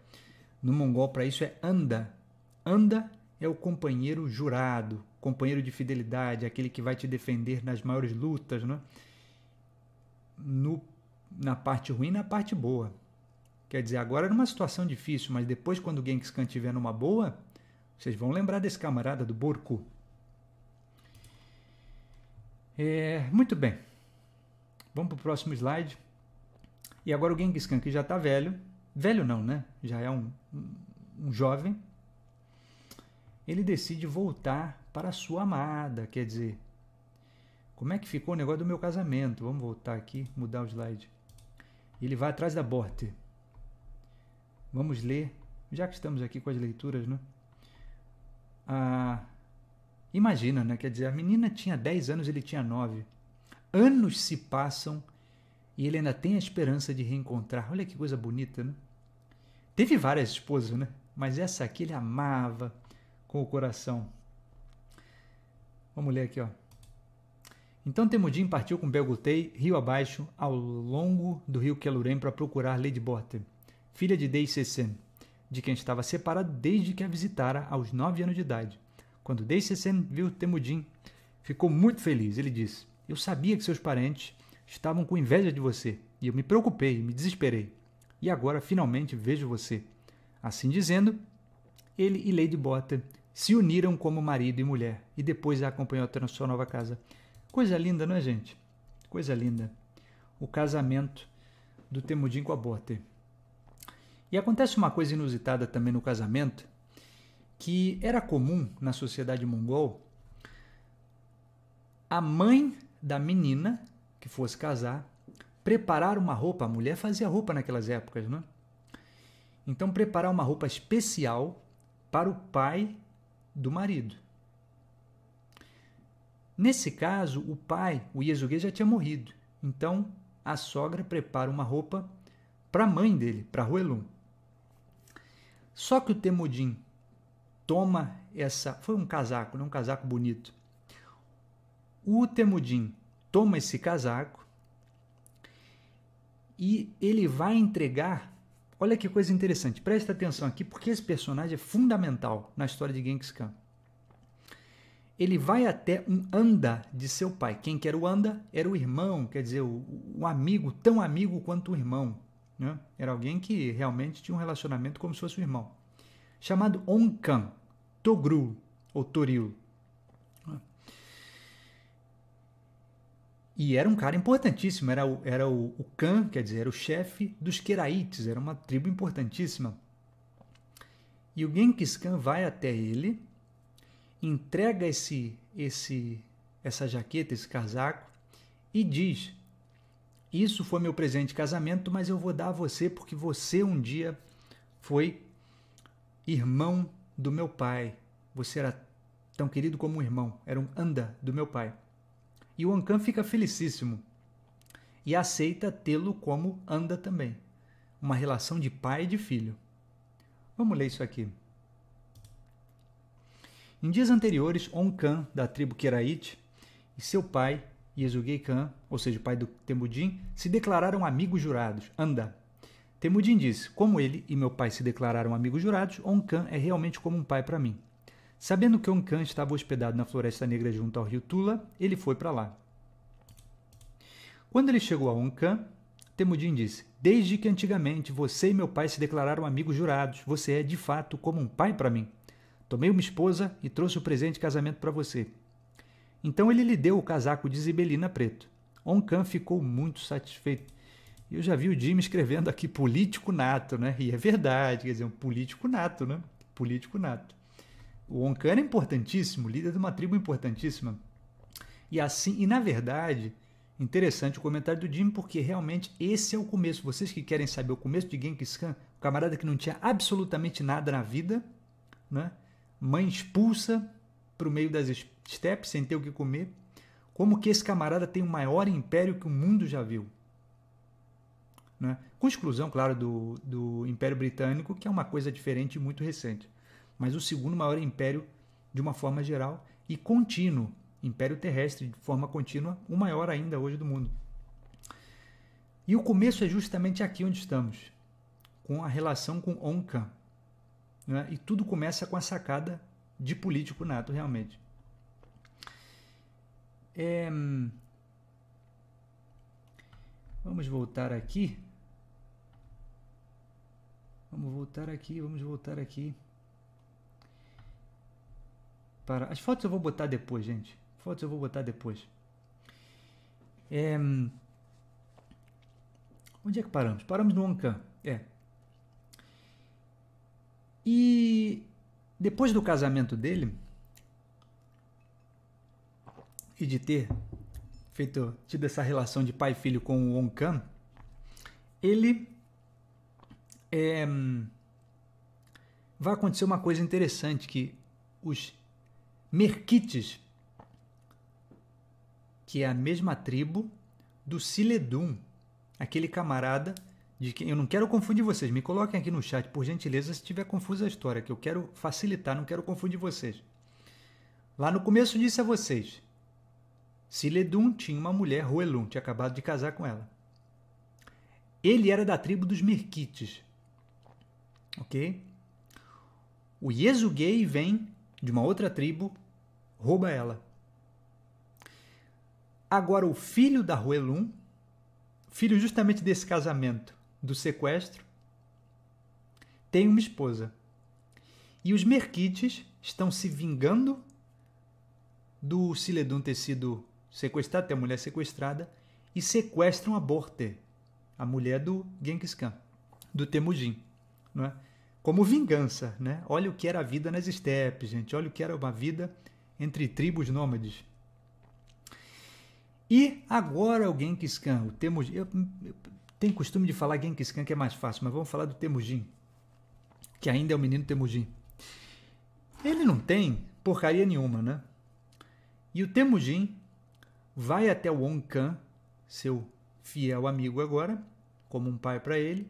no mongol para isso é anda. Anda é o companheiro jurado, companheiro de fidelidade, aquele que vai te defender nas maiores lutas, né? No, na parte ruim e na parte boa. Quer dizer, agora numa situação difícil, mas depois quando o Genghis Khan estiver numa boa, vocês vão lembrar desse camarada do Borku. É, muito bem. Vamos para o próximo slide. E agora o Genghis Khan, que já está velho. Velho não, né? Já é um, um, um jovem. Ele decide voltar para a sua amada. Quer dizer, como é que ficou o negócio do meu casamento? Vamos voltar aqui, mudar o slide. Ele vai atrás da Borte. Vamos ler, já que estamos aqui com as leituras, né? Ah, imagina, né? Quer dizer, a menina tinha 10 anos, ele tinha 9. Anos se passam e ele ainda tem a esperança de reencontrar. Olha que coisa bonita, né? Teve várias esposas, né? Mas essa aqui ele amava com o coração. Vamos ler aqui, ó. Então Temudin partiu com Belgutei, rio abaixo, ao longo do rio Quelurem para procurar Lady Borte, filha de Dei Sesen, de quem estava separado desde que a visitara aos nove anos de idade. Quando Dei Sesen viu Temudin, ficou muito feliz. Ele disse: eu sabia que seus parentes estavam com inveja de você, e eu me preocupei, me desesperei. E agora finalmente vejo você. Assim dizendo, ele e Lady bota se uniram como marido e mulher, e depois a acompanhou até na sua nova casa. Coisa linda, não é, gente? Coisa linda. O casamento do Temudin com a bota E acontece uma coisa inusitada também no casamento, que era comum na sociedade mongol a mãe da menina que fosse casar preparar uma roupa. A mulher fazia roupa naquelas épocas, né? Então, preparar uma roupa especial para o pai do marido. Nesse caso, o pai, o Yesuge, já tinha morrido. Então, a sogra prepara uma roupa para a mãe dele, para Ruelum. Só que o Temudin toma essa. Foi um casaco, né? um casaco bonito. O Temudin toma esse casaco e ele vai entregar. Olha que coisa interessante, presta atenção aqui, porque esse personagem é fundamental na história de Genghis Khan. Ele vai até um Anda de seu pai. Quem que era o Anda? Era o irmão, quer dizer, o, amigo, tão amigo quanto o irmão. Né? Era alguém que realmente tinha um relacionamento como se fosse o irmão. Chamado Onkan, Togru ou Toril. E era um cara importantíssimo, era o, era o, o Khan, quer dizer, era o chefe dos Keraites, era uma tribo importantíssima. E o Genghis Khan vai até ele, entrega esse, esse, essa jaqueta, esse casaco, e diz: Isso foi meu presente de casamento, mas eu vou dar a você porque você um dia foi irmão do meu pai. Você era tão querido como um irmão, era um anda do meu pai. E o Ancan fica felicíssimo e aceita tê-lo como anda também. Uma relação de pai e de filho. Vamos ler isso aqui. Em dias anteriores, Onkan, da tribo Keraite, e seu pai, Yezugei Khan, ou seja, pai do Temudin, se declararam amigos jurados. Anda. Temudin disse: Como ele e meu pai se declararam amigos jurados, Onkan é realmente como um pai para mim. Sabendo que Onkan estava hospedado na Floresta Negra junto ao rio Tula, ele foi para lá. Quando ele chegou a Onkan, Temudin disse: Desde que antigamente você e meu pai se declararam amigos jurados, você é de fato como um pai para mim. Tomei uma esposa e trouxe o presente de casamento para você. Então ele lhe deu o casaco de zibelina preto. Onkan ficou muito satisfeito. Eu já vi o Jim escrevendo aqui político nato, né? E é verdade, quer dizer, um político nato, né? Político nato. O Onkan é importantíssimo, líder de uma tribo importantíssima. E assim, e na verdade, interessante o comentário do Jim, porque realmente esse é o começo. Vocês que querem saber o começo de Genghis Khan, o camarada que não tinha absolutamente nada na vida, né? mãe expulsa para o meio das estepes sem ter o que comer. Como que esse camarada tem o maior império que o mundo já viu? Né? Com exclusão, claro, do, do Império Britânico, que é uma coisa diferente e muito recente mas o segundo maior império de uma forma geral e contínuo, império terrestre de forma contínua, o maior ainda hoje do mundo. E o começo é justamente aqui onde estamos, com a relação com Onca. Né? E tudo começa com a sacada de político nato, realmente. É... Vamos voltar aqui. Vamos voltar aqui, vamos voltar aqui para. As fotos eu vou botar depois, gente. Fotos eu vou botar depois. É... Onde é que paramos? Paramos no Oncan. É. E depois do casamento dele e de ter feito tido essa relação de pai e filho com o Oncan, ele é, vai acontecer uma coisa interessante que os Merkites, que é a mesma tribo do Siledum, aquele camarada de quem eu não quero confundir vocês. Me coloquem aqui no chat, por gentileza, se tiver confusa a história, que eu quero facilitar, não quero confundir vocês. Lá no começo disse a vocês, Siledum tinha uma mulher, Ruelum, tinha acabado de casar com ela. Ele era da tribo dos Merkites. Ok? O Yesugei vem de uma outra tribo, rouba ela. Agora, o filho da Ruelum, filho justamente desse casamento, do sequestro, tem uma esposa. E os Merquites estão se vingando do Siledum ter sido sequestrado, ter a mulher sequestrada, e sequestram a Borte, a mulher do Genghis Khan, do Temujin. Não é? como vingança, né? Olha o que era a vida nas estepes, gente. Olha o que era uma vida entre tribos nômades. E agora o Genghis Khan, o Temujin. Eu, eu tenho costume de falar Genghis Khan que é mais fácil, mas vamos falar do Temujin, que ainda é o menino Temujin. Ele não tem porcaria nenhuma, né? E o Temujin vai até o Onkan, seu fiel amigo agora, como um pai para ele,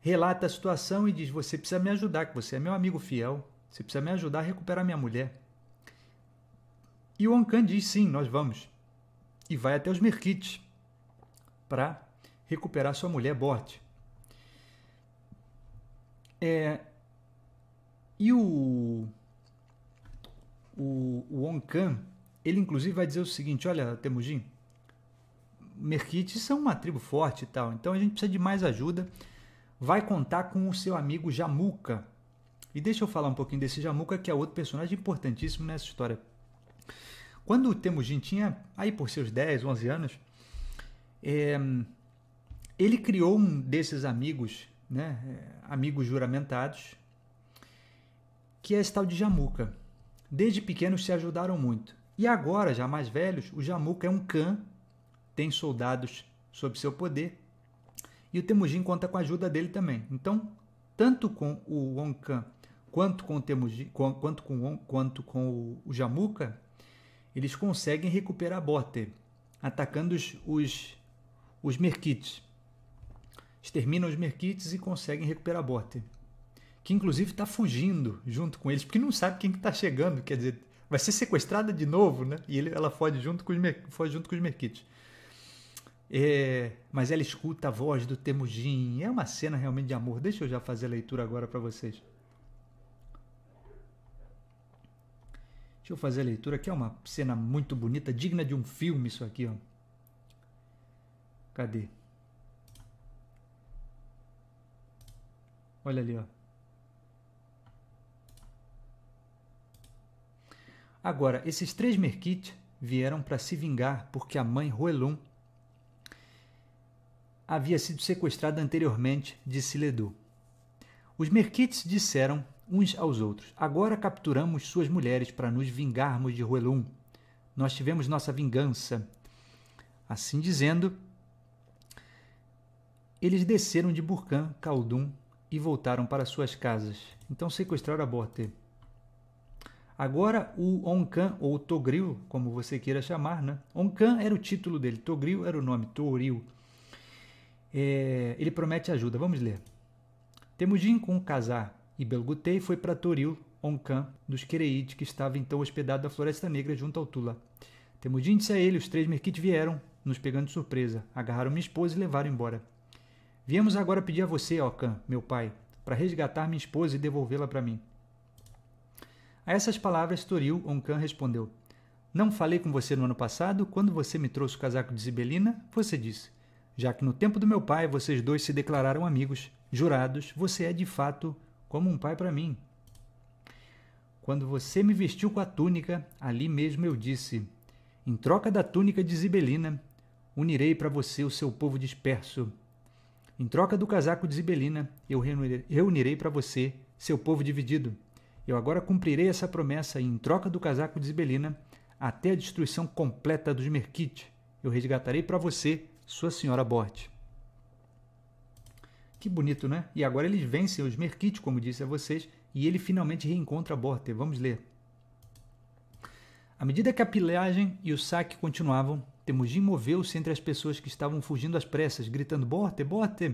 relata a situação e diz: Você precisa me ajudar, que você é meu amigo fiel. Você precisa me ajudar a recuperar minha mulher. E o Onkan diz: Sim, nós vamos. E vai até os Merkites para recuperar sua mulher Borte. É, e o, o, o Onkan, ele inclusive vai dizer o seguinte: Olha, Temujin, Merkites são uma tribo forte e tal, então a gente precisa de mais ajuda vai contar com o seu amigo Jamuka. E deixa eu falar um pouquinho desse Jamuka, que é outro personagem importantíssimo nessa história. Quando o Temujin tinha aí por seus 10, 11 anos, é, ele criou um desses amigos, né, é, amigos juramentados, que é esse tal de Jamuka. Desde pequenos se ajudaram muito. E agora, já mais velhos, o Jamuka é um Khan, tem soldados sob seu poder e o Temujin conta com a ajuda dele também. Então, tanto com o Wong Kan quanto com o Temujin, quanto com, Wong, quanto com o, o Jamuka, eles conseguem recuperar Borte, atacando os, os, os Merkits. Exterminam os Merkits e conseguem recuperar Borte, Que inclusive está fugindo junto com eles, porque não sabe quem está que tá chegando. Quer dizer, vai ser sequestrada de novo, né? E ele, ela foge junto com os, foge junto com os Merkits. É, mas ela escuta a voz do Temujin. É uma cena realmente de amor. Deixa eu já fazer a leitura agora para vocês. Deixa eu fazer a leitura, Aqui é uma cena muito bonita, digna de um filme isso aqui, ó. Cadê? Olha ali, ó. Agora, esses três Merkit vieram para se vingar porque a mãe Roelun havia sido sequestrada anteriormente, disse Ledoux. Os merkites disseram uns aos outros: Agora capturamos suas mulheres para nos vingarmos de Ruelum. Nós tivemos nossa vingança. Assim dizendo, eles desceram de Burkan, Caldum e voltaram para suas casas. Então sequestraram a Borte. Agora o Onkan, ou Togril, como você queira chamar, né? Onkan era o título dele, Togril era o nome, Toril é, ele promete ajuda. Vamos ler. Temujin com Kazar e Belgutei foi para Toril, Oncan, dos Quereites, que estava então hospedado na Floresta Negra junto ao Tula. Temujin disse a ele: Os três Merkit vieram, nos pegando de surpresa. Agarraram minha esposa e levaram embora. Viemos agora pedir a você, Okan, meu pai, para resgatar minha esposa e devolvê-la para mim. A essas palavras, Toril Oncan respondeu: Não falei com você no ano passado, quando você me trouxe o casaco de Zibelina, você disse: já que no tempo do meu pai vocês dois se declararam amigos, jurados, você é de fato como um pai para mim. Quando você me vestiu com a túnica, ali mesmo eu disse: Em troca da túnica de Zibelina, unirei para você o seu povo disperso. Em troca do casaco de Zibelina, eu reunirei para você seu povo dividido. Eu agora cumprirei essa promessa e, em troca do casaco de Zibelina, até a destruição completa dos Merkit, eu resgatarei para você sua Senhora Borte. Que bonito, né? E agora eles vencem os Merkit, como disse a vocês, e ele finalmente reencontra Borte. Vamos ler. À medida que a pilhagem e o saque continuavam, Temujin moveu-se entre as pessoas que estavam fugindo às pressas, gritando Borte, Borte!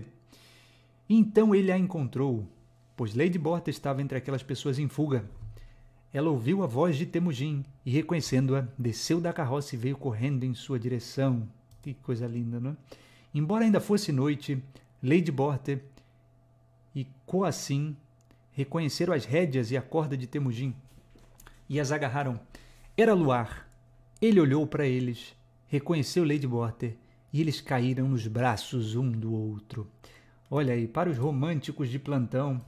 E então ele a encontrou, pois Lady Borte estava entre aquelas pessoas em fuga. Ela ouviu a voz de Temujin e, reconhecendo-a, desceu da carroça e veio correndo em sua direção. Que coisa linda, não é? Embora ainda fosse noite, Lady Borter e Coassim reconheceram as rédeas e a corda de Temujin e as agarraram. Era luar. Ele olhou para eles, reconheceu Lady Borter e eles caíram nos braços um do outro. Olha aí, para os românticos de plantão,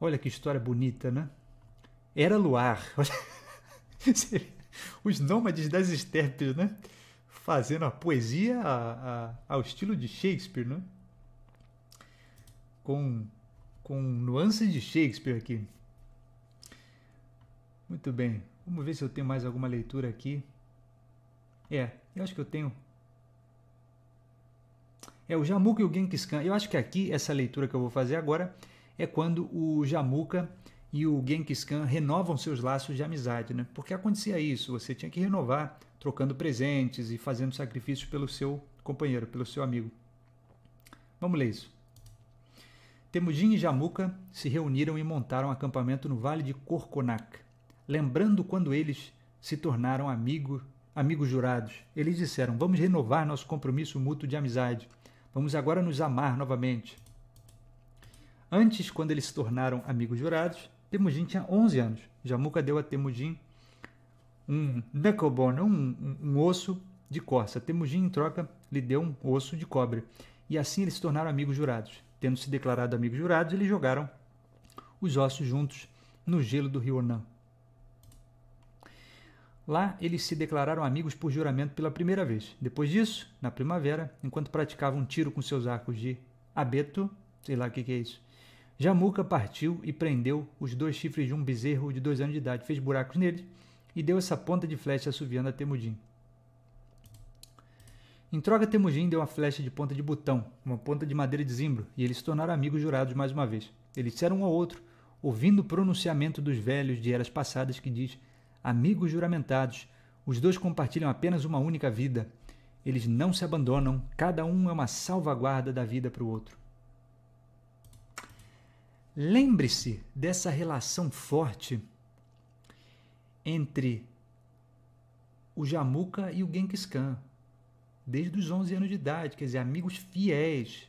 olha que história bonita, né? Era luar. os nômades das estepes, né? fazendo a poesia a, a, ao estilo de Shakespeare, né? Com, com nuances de Shakespeare aqui. Muito bem, vamos ver se eu tenho mais alguma leitura aqui. É, eu acho que eu tenho. É o Jamuca e o Genghis Khan. Eu acho que aqui, essa leitura que eu vou fazer agora, é quando o Jamuca e o Genghis Khan renovam seus laços de amizade, né? Porque acontecia isso, você tinha que renovar trocando presentes e fazendo sacrifícios pelo seu companheiro, pelo seu amigo. Vamos ler isso. Temudin e Jamuka se reuniram e montaram um acampamento no vale de Corconac. Lembrando quando eles se tornaram amigo, amigos jurados, eles disseram: Vamos renovar nosso compromisso mútuo de amizade. Vamos agora nos amar novamente. Antes, quando eles se tornaram amigos jurados, Temujin tinha 11 anos. Jamuka deu a Temujin um knucklebone, um, um, um osso de corça. Temujin, em troca, lhe deu um osso de cobre. E assim eles se tornaram amigos jurados. Tendo se declarado amigos jurados, eles jogaram os ossos juntos no gelo do rio Onan. Lá, eles se declararam amigos por juramento pela primeira vez. Depois disso, na primavera, enquanto praticavam um tiro com seus arcos de abeto, sei lá o que, que é isso, Jamuca partiu e prendeu os dois chifres de um bezerro de dois anos de idade, fez buracos neles e deu essa ponta de flecha assoviando a Temudin. Em troca, Temujin deu uma flecha de ponta de botão, uma ponta de madeira de zimbro, e eles se tornaram amigos jurados mais uma vez. Eles disseram um ao outro, ouvindo o pronunciamento dos velhos de eras passadas que diz: Amigos juramentados, os dois compartilham apenas uma única vida. Eles não se abandonam, cada um é uma salvaguarda da vida para o outro. Lembre-se dessa relação forte entre o Jamuka e o Genghis Khan, desde os 11 anos de idade, quer dizer, amigos fiéis.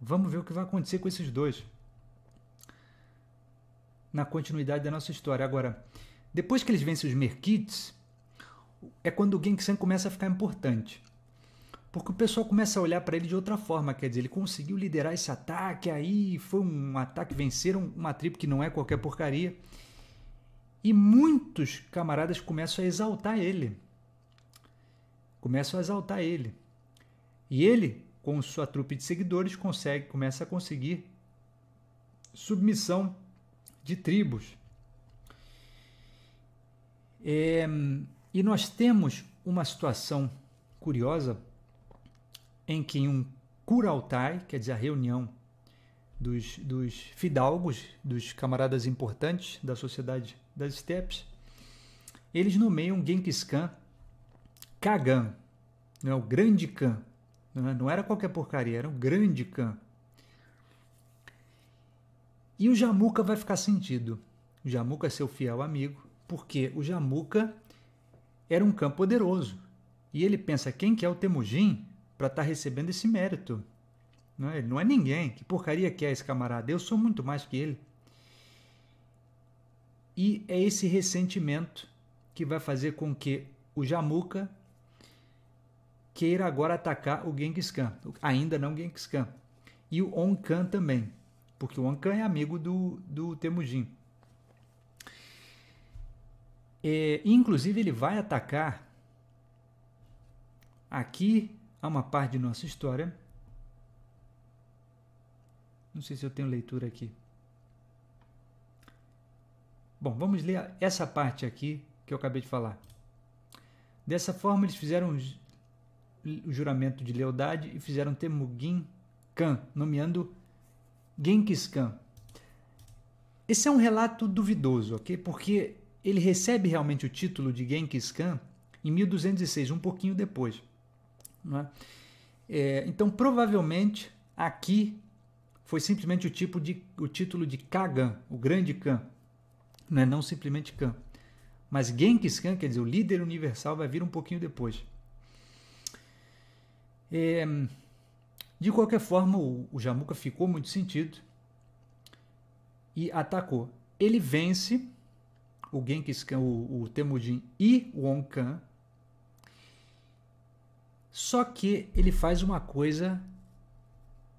Vamos ver o que vai acontecer com esses dois na continuidade da nossa história. Agora, depois que eles vencem os Merkits, é quando o Genghis Khan começa a ficar importante porque o pessoal começa a olhar para ele de outra forma, quer dizer, ele conseguiu liderar esse ataque, aí foi um ataque, venceram uma tribo que não é qualquer porcaria. E muitos camaradas começam a exaltar ele. Começam a exaltar ele. E ele, com sua trupe de seguidores, consegue, começa a conseguir submissão de tribos. É, e nós temos uma situação curiosa em que um curautai, quer dizer, a reunião dos, dos fidalgos, dos camaradas importantes da sociedade das estepes, eles nomeiam Genghis Khan Kagan, é? o grande Khan. Não, é? não era qualquer porcaria, era o grande Khan. E o Jamuca vai ficar sentido. O Jamuca é seu fiel amigo, porque o Jamuca era um Khan poderoso. E ele pensa, quem que é o Temujin? para estar tá recebendo esse mérito. Né? Ele não é ninguém. Que porcaria que é esse camarada? Eu sou muito mais que ele. E é esse ressentimento que vai fazer com que o Jamuka queira agora atacar o Genghis Khan. Ainda não Genghis Khan. E o Onkan também, porque o Onkan é amigo do, do Temujin. É, inclusive, ele vai atacar aqui a uma parte de nossa história. Não sei se eu tenho leitura aqui. Bom, vamos ler essa parte aqui que eu acabei de falar. Dessa forma, eles fizeram o juramento de lealdade e fizeram Temugin Khan, nomeando Genghis Khan. Esse é um relato duvidoso, ok? Porque ele recebe realmente o título de Genghis Khan em 1206, um pouquinho depois. É? é, então, provavelmente, aqui foi simplesmente o, tipo de, o título de Kagan, o grande Khan, é não simplesmente Khan. Mas Genghis Khan, quer dizer, o líder universal, vai vir um pouquinho depois. É, de qualquer forma, o, o Jamuka ficou muito sentido e atacou. Ele vence o Genghis Khan, o, o Temujin e o Khan só que ele faz uma coisa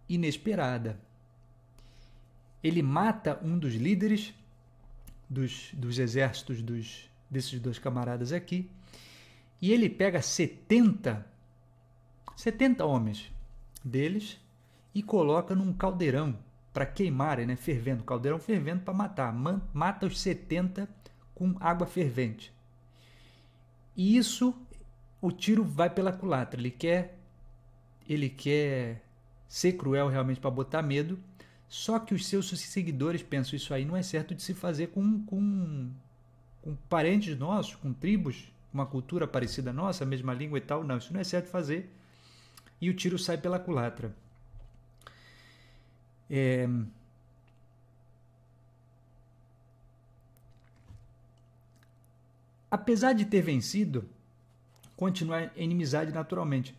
inesperada. Ele mata um dos líderes dos, dos exércitos dos, desses dois camaradas aqui e ele pega 70, 70 homens deles e coloca num caldeirão para queimarem, né? Fervendo, caldeirão fervendo para matar. mata os 70 com água fervente. E isso o tiro vai pela culatra. Ele quer ele quer ser cruel realmente para botar medo. Só que os seus seguidores pensam isso aí não é certo de se fazer com com, com parentes nossos, com tribos, uma cultura parecida à nossa, a mesma língua e tal. Não, isso não é certo de fazer. E o tiro sai pela culatra. É... Apesar de ter vencido, continuar a inimizade naturalmente.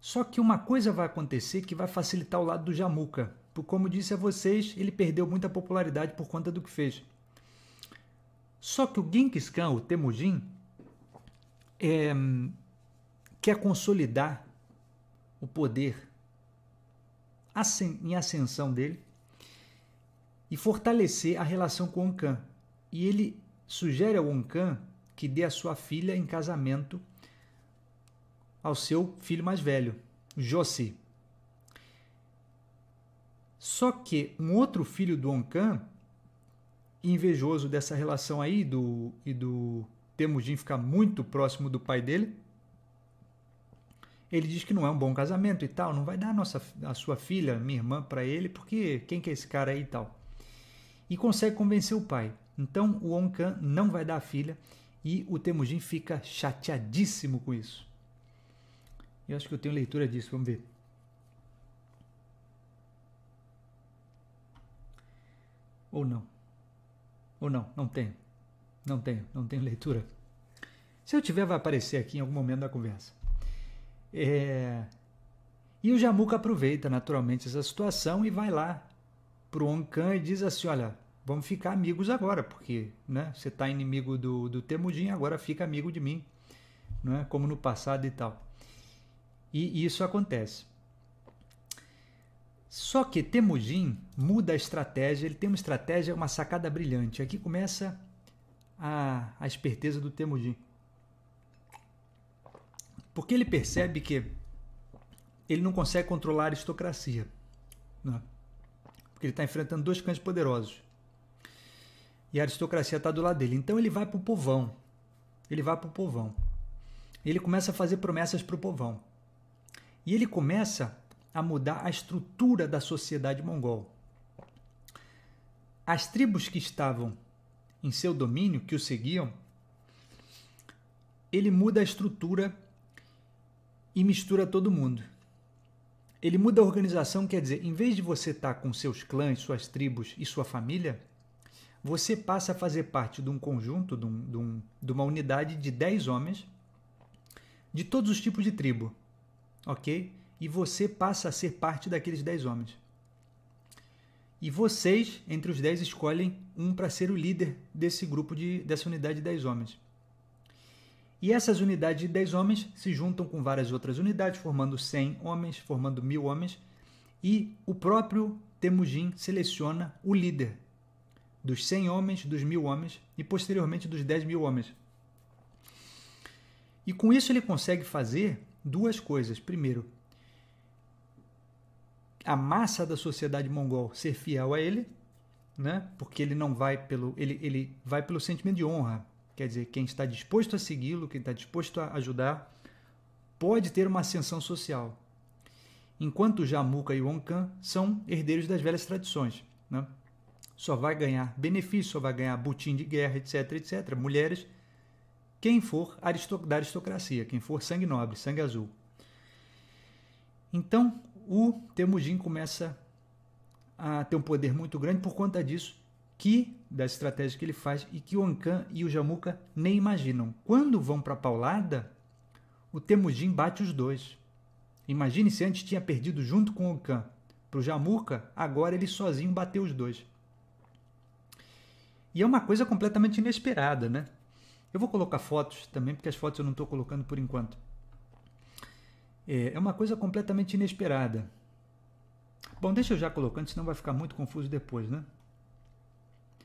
Só que uma coisa vai acontecer que vai facilitar o lado do Jamuca. Porque, como disse a vocês, ele perdeu muita popularidade por conta do que fez. Só que o Genghis Khan, o Temujin, é, quer consolidar o poder em ascensão dele e fortalecer a relação com o Khan. E ele sugere ao Khan que dê a sua filha em casamento ao seu filho mais velho, Josi. Só que um outro filho do Onkan, invejoso dessa relação aí do, e do Temujin ficar muito próximo do pai dele, ele diz que não é um bom casamento e tal, não vai dar a, nossa, a sua filha, minha irmã, para ele, porque quem que é esse cara aí e tal. E consegue convencer o pai. Então o Onkan não vai dar a filha e o Temujin fica chateadíssimo com isso. Eu acho que eu tenho leitura disso, vamos ver. Ou não. Ou não, não tenho. Não tenho, não tenho leitura. Se eu tiver, vai aparecer aqui em algum momento da conversa. É... E o Jamuca aproveita naturalmente essa situação e vai lá pro Oncan e diz assim: olha, vamos ficar amigos agora, porque né, você está inimigo do, do Temudin, agora fica amigo de mim, é como no passado e tal. E isso acontece. Só que Temujin muda a estratégia, ele tem uma estratégia, uma sacada brilhante. Aqui começa a, a esperteza do Temujin. Porque ele percebe que ele não consegue controlar a aristocracia. Né? Porque ele está enfrentando dois cães poderosos. E a aristocracia está do lado dele. Então ele vai para o povão. Ele vai para o povão. Ele começa a fazer promessas para o povão. E ele começa a mudar a estrutura da sociedade mongol. As tribos que estavam em seu domínio, que o seguiam, ele muda a estrutura e mistura todo mundo. Ele muda a organização, quer dizer, em vez de você estar tá com seus clãs, suas tribos e sua família, você passa a fazer parte de um conjunto, de, um, de, um, de uma unidade de 10 homens de todos os tipos de tribo ok? E você passa a ser parte daqueles dez homens. E vocês, entre os dez, escolhem um para ser o líder desse grupo, de, dessa unidade de dez homens. E essas unidades de 10 homens se juntam com várias outras unidades, formando 100 homens, formando mil homens. E o próprio Temujin seleciona o líder dos 100 homens, dos mil homens e posteriormente dos 10 mil homens. E com isso ele consegue fazer duas coisas. Primeiro, a massa da sociedade mongol ser fiel a ele, né? Porque ele não vai pelo ele, ele vai pelo sentimento de honra. Quer dizer, quem está disposto a segui-lo, quem está disposto a ajudar, pode ter uma ascensão social. Enquanto Jamuka e Wonkan são herdeiros das velhas tradições, né? Só vai ganhar benefício, só vai ganhar butim de guerra, etc, etc, mulheres, quem for da aristocracia, quem for sangue nobre, sangue azul. Então, o Temujin começa a ter um poder muito grande por conta disso, que da estratégia que ele faz e que o Ankan e o Jamuka nem imaginam. Quando vão para a paulada, o Temujin bate os dois. Imagine se antes tinha perdido junto com o Ankan para o Jamuka, agora ele sozinho bateu os dois. E é uma coisa completamente inesperada, né? Eu vou colocar fotos também, porque as fotos eu não estou colocando por enquanto. É, é uma coisa completamente inesperada. Bom, deixa eu já colocando, senão vai ficar muito confuso depois, né?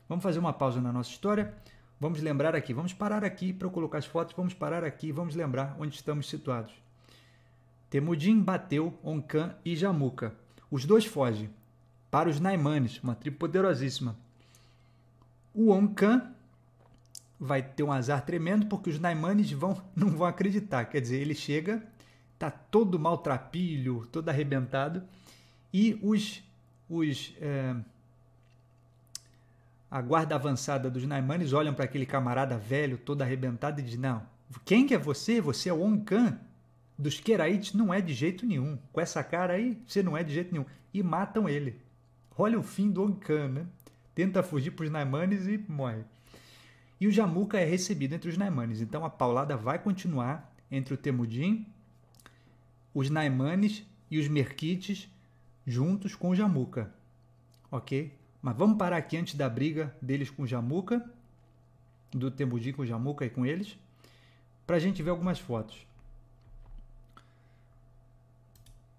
Vamos fazer uma pausa na nossa história. Vamos lembrar aqui, vamos parar aqui para eu colocar as fotos, vamos parar aqui, vamos lembrar onde estamos situados. Temudim bateu Oncan e Jamuka. Os dois fogem para os Naimanes, uma tribo poderosíssima. O Oncan vai ter um azar tremendo porque os Naimanes vão, não vão acreditar. Quer dizer, ele chega, tá todo maltrapilho, todo arrebentado, e os, os é, a guarda avançada dos Naimanes olham para aquele camarada velho, todo arrebentado, e diz: Não, quem que é você? Você é o Onkan dos Keraites não é de jeito nenhum. Com essa cara aí, você não é de jeito nenhum. E matam ele. Olha o fim do Onkan, né? Tenta fugir para os Naimanes e morre. E o Jamuca é recebido entre os Naimanes. Então a paulada vai continuar entre o Temudin, os Naimanes e os Merquites juntos com o Jamuca. Ok? Mas vamos parar aqui antes da briga deles com o Jamuca, do Temudin com o Jamuca e com eles, para a gente ver algumas fotos.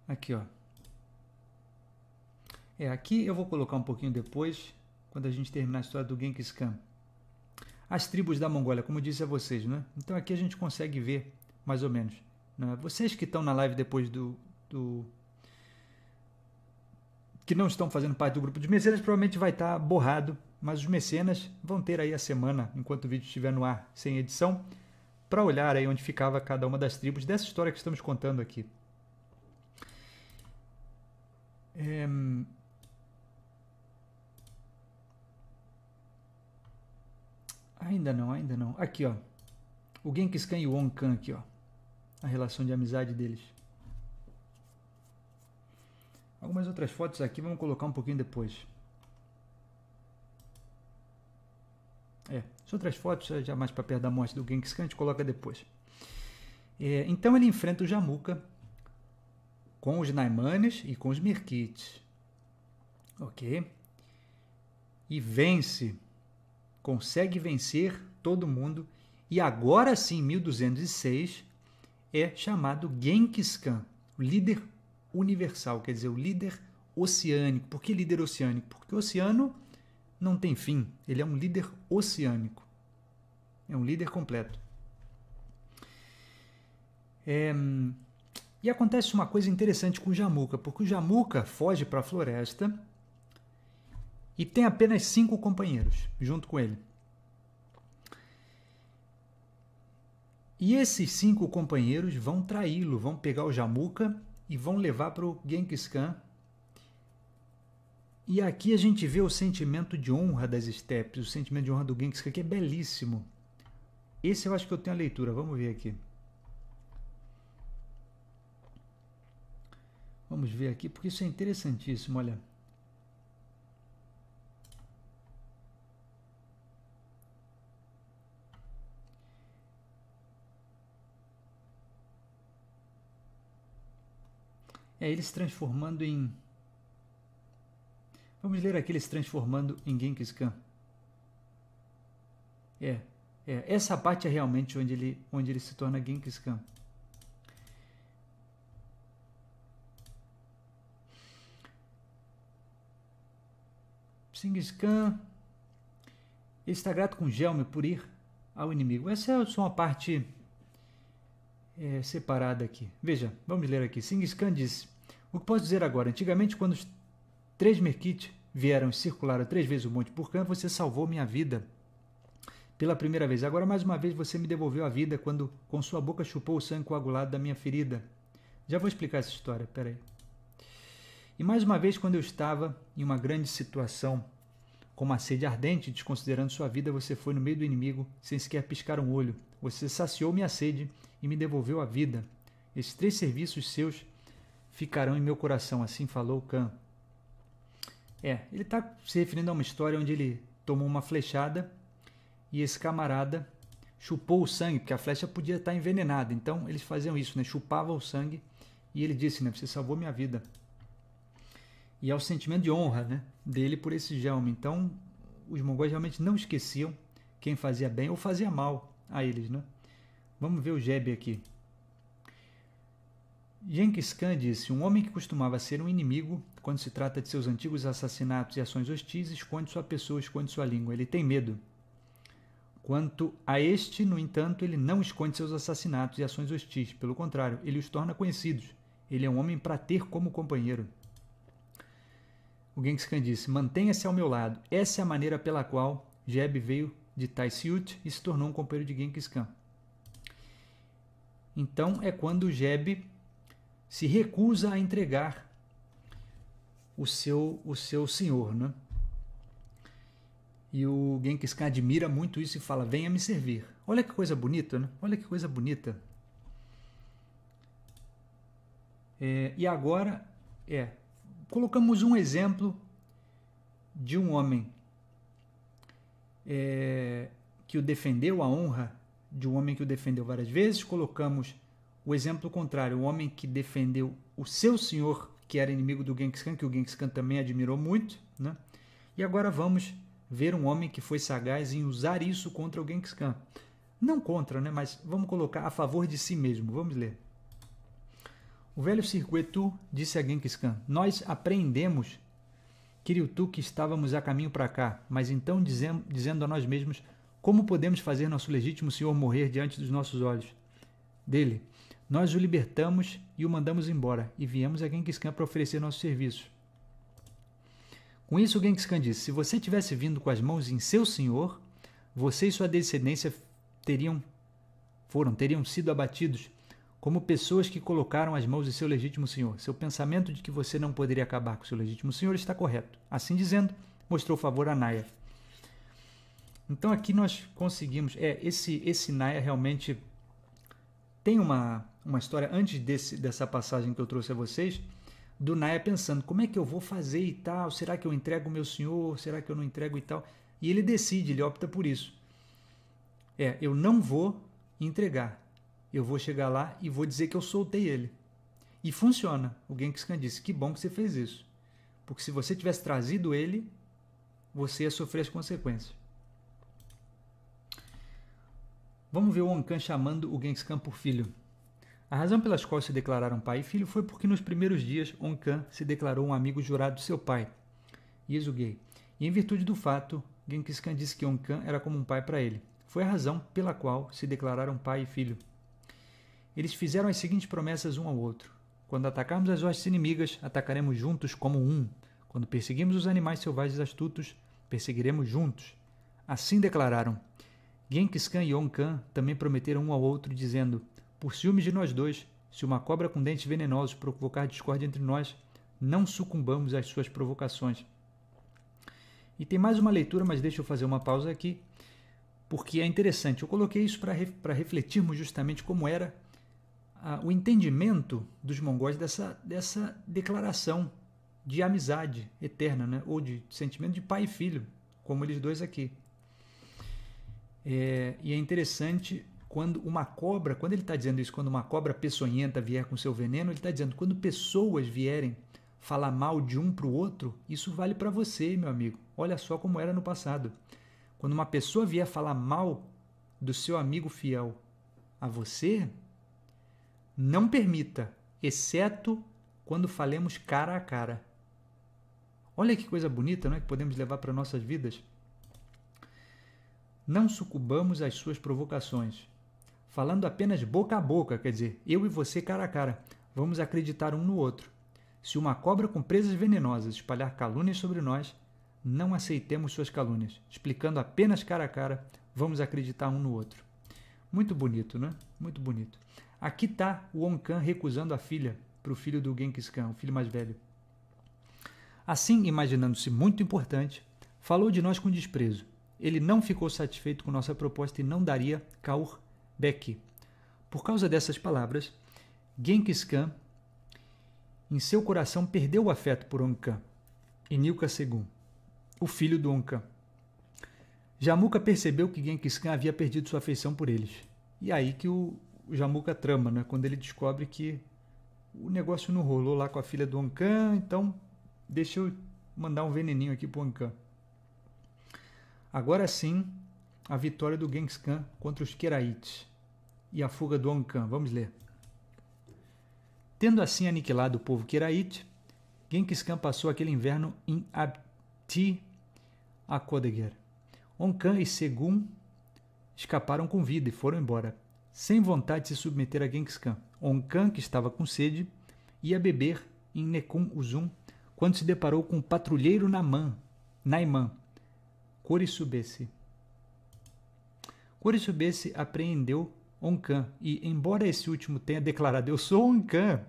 Aqui, ó. É, aqui eu vou colocar um pouquinho depois, quando a gente terminar a história do Genghis Khan as tribos da Mongólia, como disse a vocês, né? Então aqui a gente consegue ver mais ou menos. Né? Vocês que estão na live depois do, do, que não estão fazendo parte do grupo de mecenas, provavelmente vai estar tá borrado, mas os mecenas vão ter aí a semana, enquanto o vídeo estiver no ar sem edição, para olhar aí onde ficava cada uma das tribos dessa história que estamos contando aqui. É... Ainda não, ainda não. Aqui, ó. O Genghis Khan e o Wong Khan aqui, ó. A relação de amizade deles. Algumas outras fotos aqui vamos colocar um pouquinho depois. É, as outras fotos eh, já mais para perto da morte do Genghis Khan a gente coloca depois. É, então ele enfrenta o Jamuka com os Naimanes e com os Mirkites. Ok? E vence consegue vencer todo mundo e agora sim, 1206, é chamado Genghis Khan, o líder universal, quer dizer, o líder oceânico. Por que líder oceânico? Porque o oceano não tem fim, ele é um líder oceânico. É um líder completo. É, e acontece uma coisa interessante com o Jamuca, porque o Jamuca foge para a floresta e tem apenas cinco companheiros junto com ele. E esses cinco companheiros vão traí-lo, vão pegar o Jamuka e vão levar para o Genghis Khan. E aqui a gente vê o sentimento de honra das estepes, o sentimento de honra do Genghis Khan, que é belíssimo. Esse eu acho que eu tenho a leitura, vamos ver aqui. Vamos ver aqui, porque isso é interessantíssimo, olha. É ele se transformando em. Vamos ler aqui ele se transformando em Genghis Khan. É, é. Essa parte é realmente onde ele, onde ele se torna Genghis Khan. Genghis Khan ele está grato com Gelme por ir ao inimigo. Essa é só uma parte é, separada aqui. Veja, vamos ler aqui. Genghis Khan disse: o que posso dizer agora? Antigamente, quando os três Merkit vieram e circularam três vezes o Monte Purkan, você salvou minha vida pela primeira vez. Agora, mais uma vez, você me devolveu a vida quando com sua boca chupou o sangue coagulado da minha ferida. Já vou explicar essa história, peraí. E mais uma vez, quando eu estava em uma grande situação, com uma sede ardente, desconsiderando sua vida, você foi no meio do inimigo, sem sequer piscar um olho. Você saciou minha sede e me devolveu a vida. Esses três serviços seus ficarão em meu coração, assim falou Khan. É, ele está se referindo a uma história onde ele tomou uma flechada e esse camarada chupou o sangue, porque a flecha podia estar tá envenenada. Então eles faziam isso, né? Chupavam o sangue e ele disse, né? Você salvou minha vida. E é o sentimento de honra, né? Dele por esse gelme. Então os mongóis realmente não esqueciam quem fazia bem ou fazia mal a eles, né? Vamos ver o Jebe aqui. Genghis Khan disse: Um homem que costumava ser um inimigo, quando se trata de seus antigos assassinatos e ações hostis, esconde sua pessoa, esconde sua língua. Ele tem medo. Quanto a este, no entanto, ele não esconde seus assassinatos e ações hostis. Pelo contrário, ele os torna conhecidos. Ele é um homem para ter como companheiro. O Genghis Khan disse: Mantenha-se ao meu lado. Essa é a maneira pela qual Jeb veio de Taisiut e se tornou um companheiro de Genghis Khan. Então é quando Jeb se recusa a entregar o seu, o seu senhor, né? E o Genghis admira muito isso e fala: Venha me servir. Olha que coisa bonita, né? Olha que coisa bonita. É, e agora, é, colocamos um exemplo de um homem é, que o defendeu, a honra de um homem que o defendeu várias vezes, colocamos o exemplo contrário, o homem que defendeu o seu senhor, que era inimigo do Genghis Khan, que o Genghis Khan também admirou muito, né? E agora vamos ver um homem que foi sagaz em usar isso contra o Genghis Khan. Não contra, né? Mas vamos colocar a favor de si mesmo. Vamos ler. O velho Circuetu disse a Genghis Khan: Nós apreendemos, Kiriutu, que estávamos a caminho para cá, mas então dizendo a nós mesmos: Como podemos fazer nosso legítimo senhor morrer diante dos nossos olhos? Dele, nós o libertamos e o mandamos embora, e viemos a Genghis Khan para oferecer nosso serviço Com isso, o Genghis Khan disse: Se você tivesse vindo com as mãos em seu senhor, você e sua descendência teriam foram teriam sido abatidos como pessoas que colocaram as mãos em seu legítimo senhor. Seu pensamento de que você não poderia acabar com seu legítimo senhor está correto. Assim dizendo, mostrou favor a Naya. Então aqui nós conseguimos, é, esse esse Naya realmente tem uma uma história antes desse, dessa passagem que eu trouxe a vocês, do Naia pensando: como é que eu vou fazer e tal? Será que eu entrego o meu senhor? Será que eu não entrego e tal? E ele decide, ele opta por isso. É, eu não vou entregar. Eu vou chegar lá e vou dizer que eu soltei ele. E funciona. O Genghis disse: que bom que você fez isso. Porque se você tivesse trazido ele, você ia sofrer as consequências. Vamos ver o Onkan chamando o Genghis Khan por filho. A razão pelas quais se declararam pai e filho foi porque nos primeiros dias Onkan se declarou um amigo jurado de seu pai, Yesugei, e em virtude do fato, Genghis Khan disse que Onkan era como um pai para ele. Foi a razão pela qual se declararam pai e filho. Eles fizeram as seguintes promessas um ao outro: Quando atacarmos as hostes inimigas, atacaremos juntos como um. Quando perseguirmos os animais selvagens astutos, perseguiremos juntos. Assim declararam. Genghis Khan e Onkan também prometeram um ao outro, dizendo: por ciúmes de nós dois, se uma cobra com dentes venenosos provocar discórdia entre nós, não sucumbamos às suas provocações. E tem mais uma leitura, mas deixa eu fazer uma pausa aqui, porque é interessante. Eu coloquei isso para refletirmos justamente como era ah, o entendimento dos mongóis dessa, dessa declaração de amizade eterna, né? ou de sentimento de pai e filho, como eles dois aqui. É, e é interessante quando uma cobra, quando ele está dizendo isso, quando uma cobra peçonhenta vier com seu veneno, ele está dizendo, quando pessoas vierem falar mal de um para o outro, isso vale para você, meu amigo. Olha só como era no passado. Quando uma pessoa vier falar mal do seu amigo fiel a você, não permita, exceto quando falemos cara a cara. Olha que coisa bonita, não é? Que podemos levar para nossas vidas. Não sucumbamos às suas provocações falando apenas boca a boca, quer dizer, eu e você cara a cara. Vamos acreditar um no outro. Se uma cobra com presas venenosas espalhar calúnias sobre nós, não aceitemos suas calúnias. Explicando apenas cara a cara, vamos acreditar um no outro. Muito bonito, né? Muito bonito. Aqui está o Onkan recusando a filha para o filho do Genghis Khan, o filho mais velho. Assim, imaginando-se muito importante, falou de nós com desprezo. Ele não ficou satisfeito com nossa proposta e não daria Kaur Beck. Por causa dessas palavras, Genghis Khan, em seu coração, perdeu o afeto por Onkan e Nilka II, o filho do Onkan. Jamuka percebeu que Genghis Khan havia perdido sua afeição por eles. E é aí que o Jamuka trama, né? quando ele descobre que o negócio não rolou lá com a filha do Onkan, então deixa eu mandar um veneninho aqui para Onkan. Agora sim, a vitória do Genghis Khan contra os Keraites e a fuga do Onkan. Vamos ler. Tendo assim aniquilado o povo Kiraite, Genghis Khan passou aquele inverno em Abti Akodeger. Onkan e Segun escaparam com vida e foram embora, sem vontade de se submeter a Genghis Khan. Onkan, que estava com sede, ia beber em Nekum Uzum, quando se deparou com o patrulheiro Naman, Naiman, Korisubesse. Korisubesse apreendeu Onkan. E, embora esse último tenha declarado eu sou Oncan,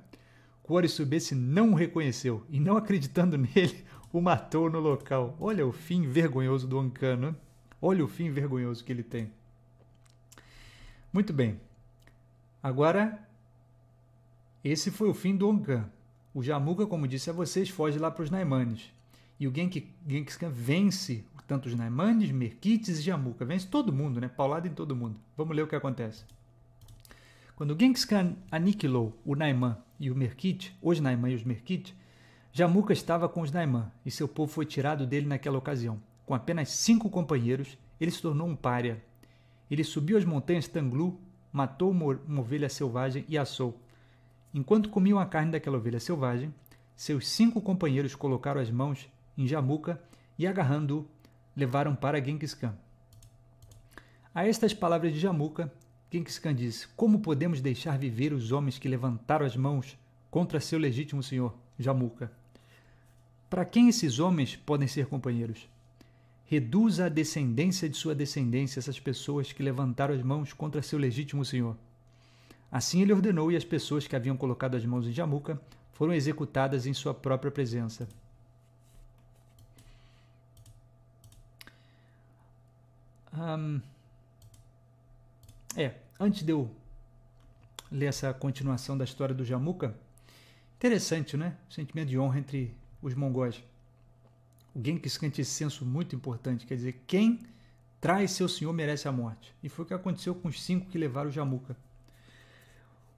Kuorisubishi não o reconheceu e, não acreditando nele, o matou no local. Olha o fim vergonhoso do Onkan, né? Olha o fim vergonhoso que ele tem. Muito bem. Agora, esse foi o fim do Onkan. O Jamuga, como disse a vocês, foge lá para os Naimanes. E o Genki, Khan vence tanto os Naimanes, Merkites e Jamuka, Vence todo mundo, né? Paulada em todo mundo. Vamos ler o que acontece. Quando Genghis Khan aniquilou o Naiman e o Merkit, hoje Naiman e os Merkit, Jamuka estava com os Naiman e seu povo foi tirado dele naquela ocasião. Com apenas cinco companheiros, ele se tornou um pária. Ele subiu as montanhas Tanglu, matou uma, uma ovelha selvagem e assou. Enquanto comiam a carne daquela ovelha selvagem, seus cinco companheiros colocaram as mãos em Jamuka e, agarrando-o, levaram para Genghis Khan. A estas palavras de Jamuka, Kingscan disse: Como podemos deixar viver os homens que levantaram as mãos contra seu legítimo senhor, Jamuca? Para quem esses homens podem ser companheiros? Reduza a descendência de sua descendência essas pessoas que levantaram as mãos contra seu legítimo senhor. Assim ele ordenou, e as pessoas que haviam colocado as mãos em Jamuca foram executadas em sua própria presença. Um, é, antes de eu ler essa continuação da história do Jamuca, interessante, né? O sentimento de honra entre os mongóis. O Genghis Khan tinha esse senso muito importante, quer dizer, quem traz seu senhor merece a morte. E foi o que aconteceu com os cinco que levaram o Jamuca.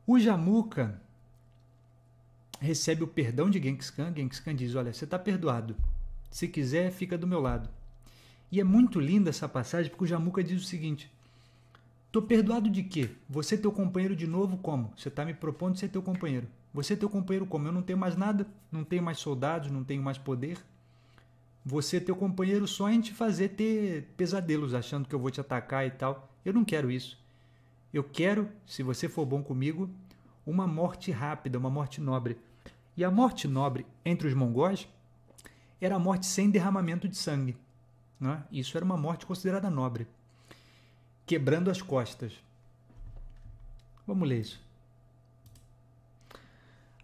O Jamuca recebe o perdão de Genghis Khan. Genghis Khan diz, olha, você está perdoado. Se quiser, fica do meu lado. E é muito linda essa passagem porque o Jamuca diz o seguinte: Tô perdoado de quê? Você é teu companheiro de novo como? Você tá me propondo ser teu companheiro. Você é teu companheiro como? Eu não tenho mais nada, não tenho mais soldados, não tenho mais poder. Você é teu companheiro só em te fazer ter pesadelos achando que eu vou te atacar e tal. Eu não quero isso. Eu quero, se você for bom comigo, uma morte rápida, uma morte nobre. E a morte nobre entre os mongóis era a morte sem derramamento de sangue. Né? Isso era uma morte considerada nobre. Quebrando as costas. Vamos ler isso.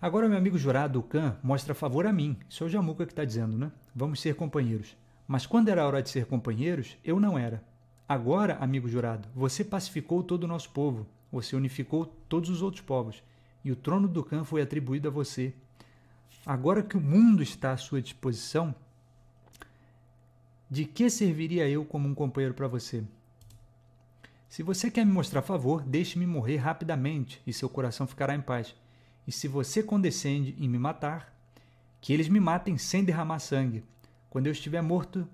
Agora, meu amigo jurado, o Khan, mostra favor a mim. Isso é o Jamuca que está dizendo, né? Vamos ser companheiros. Mas quando era hora de ser companheiros, eu não era. Agora, amigo jurado, você pacificou todo o nosso povo. Você unificou todos os outros povos. E o trono do Khan foi atribuído a você. Agora que o mundo está à sua disposição, de que serviria eu como um companheiro para você? Se você quer me mostrar favor, deixe-me morrer rapidamente e seu coração ficará em paz. E se você condescende em me matar, que eles me matem sem derramar sangue. Quando eu estiver morto,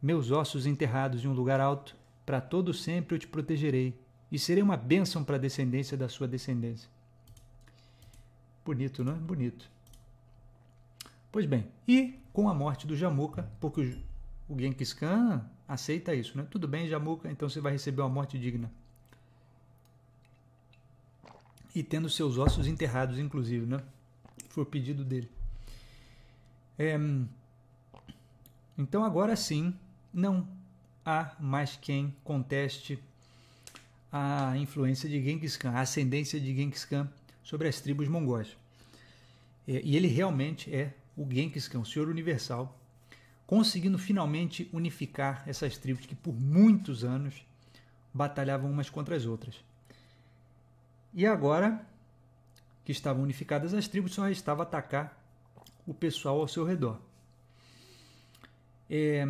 meus ossos enterrados em um lugar alto, para todo sempre eu te protegerei e serei uma bênção para a descendência da sua descendência. Bonito, não é? Bonito. Pois bem, e com a morte do Jamuka, porque o, o Genghis Khan aceita isso, né? Tudo bem, Jamuca, então você vai receber uma morte digna. E tendo seus ossos enterrados, inclusive, né? Foi o pedido dele. É, então agora sim, não há mais quem conteste a influência de Genghis Khan, a ascendência de Genghis Khan sobre as tribos mongóis. É, e ele realmente é o Genghis Khan, o Senhor Universal conseguindo finalmente unificar essas tribos que por muitos anos batalhavam umas contra as outras. E agora que estavam unificadas as tribos, só restava atacar o pessoal ao seu redor. É,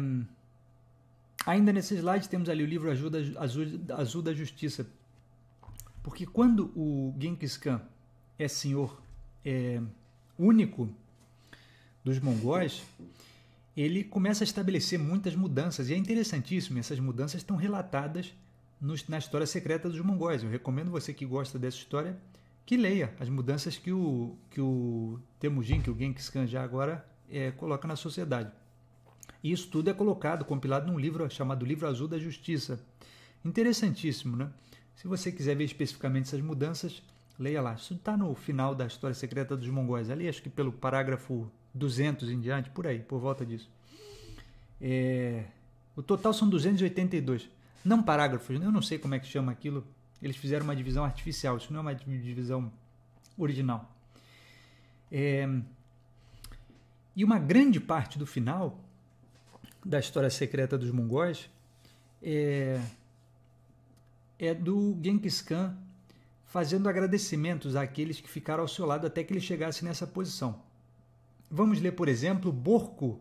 ainda nesse slide temos ali o livro Ajuda, Azul, Azul da Justiça. Porque quando o Genghis Khan é senhor é, único dos mongóis, ele começa a estabelecer muitas mudanças, e é interessantíssimo, essas mudanças estão relatadas nos, na história secreta dos mongóis. Eu recomendo você que gosta dessa história que leia as mudanças que o, que o Temujin, que o Genghis Khan já agora é, coloca na sociedade. E isso tudo é colocado, compilado num livro chamado Livro Azul da Justiça. Interessantíssimo, né? Se você quiser ver especificamente essas mudanças, leia lá. Isso está no final da História Secreta dos Mongóis, ali acho que pelo parágrafo 200 em diante, por aí, por volta disso. É, o total são 282. Não parágrafos, eu não sei como é que chama aquilo. Eles fizeram uma divisão artificial, isso não é uma divisão original. É, e uma grande parte do final da história secreta dos mongóis é, é do Genghis Khan fazendo agradecimentos àqueles que ficaram ao seu lado até que ele chegasse nessa posição. Vamos ler, por exemplo, Borco,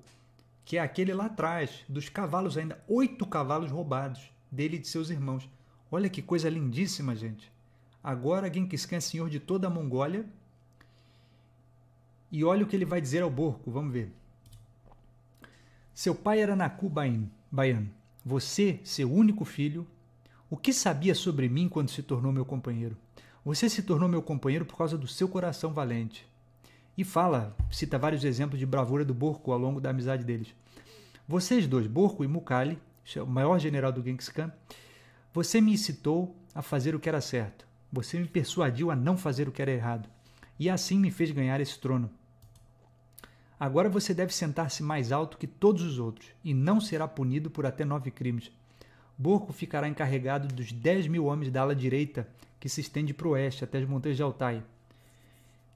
que é aquele lá atrás, dos cavalos ainda, oito cavalos roubados, dele e de seus irmãos. Olha que coisa lindíssima, gente. Agora Genghis é senhor de toda a Mongólia. E olha o que ele vai dizer ao Borco, vamos ver. Seu pai era Naku Bayan Você, seu único filho, o que sabia sobre mim quando se tornou meu companheiro? Você se tornou meu companheiro por causa do seu coração valente e fala, cita vários exemplos de bravura do Borco ao longo da amizade deles. Vocês dois, Borco e Mukali, é o maior general do Genghis Khan, você me incitou a fazer o que era certo. Você me persuadiu a não fazer o que era errado. E assim me fez ganhar esse trono. Agora você deve sentar-se mais alto que todos os outros, e não será punido por até nove crimes. Borco ficará encarregado dos dez mil homens da ala direita, que se estende para o oeste até as montanhas de Altai.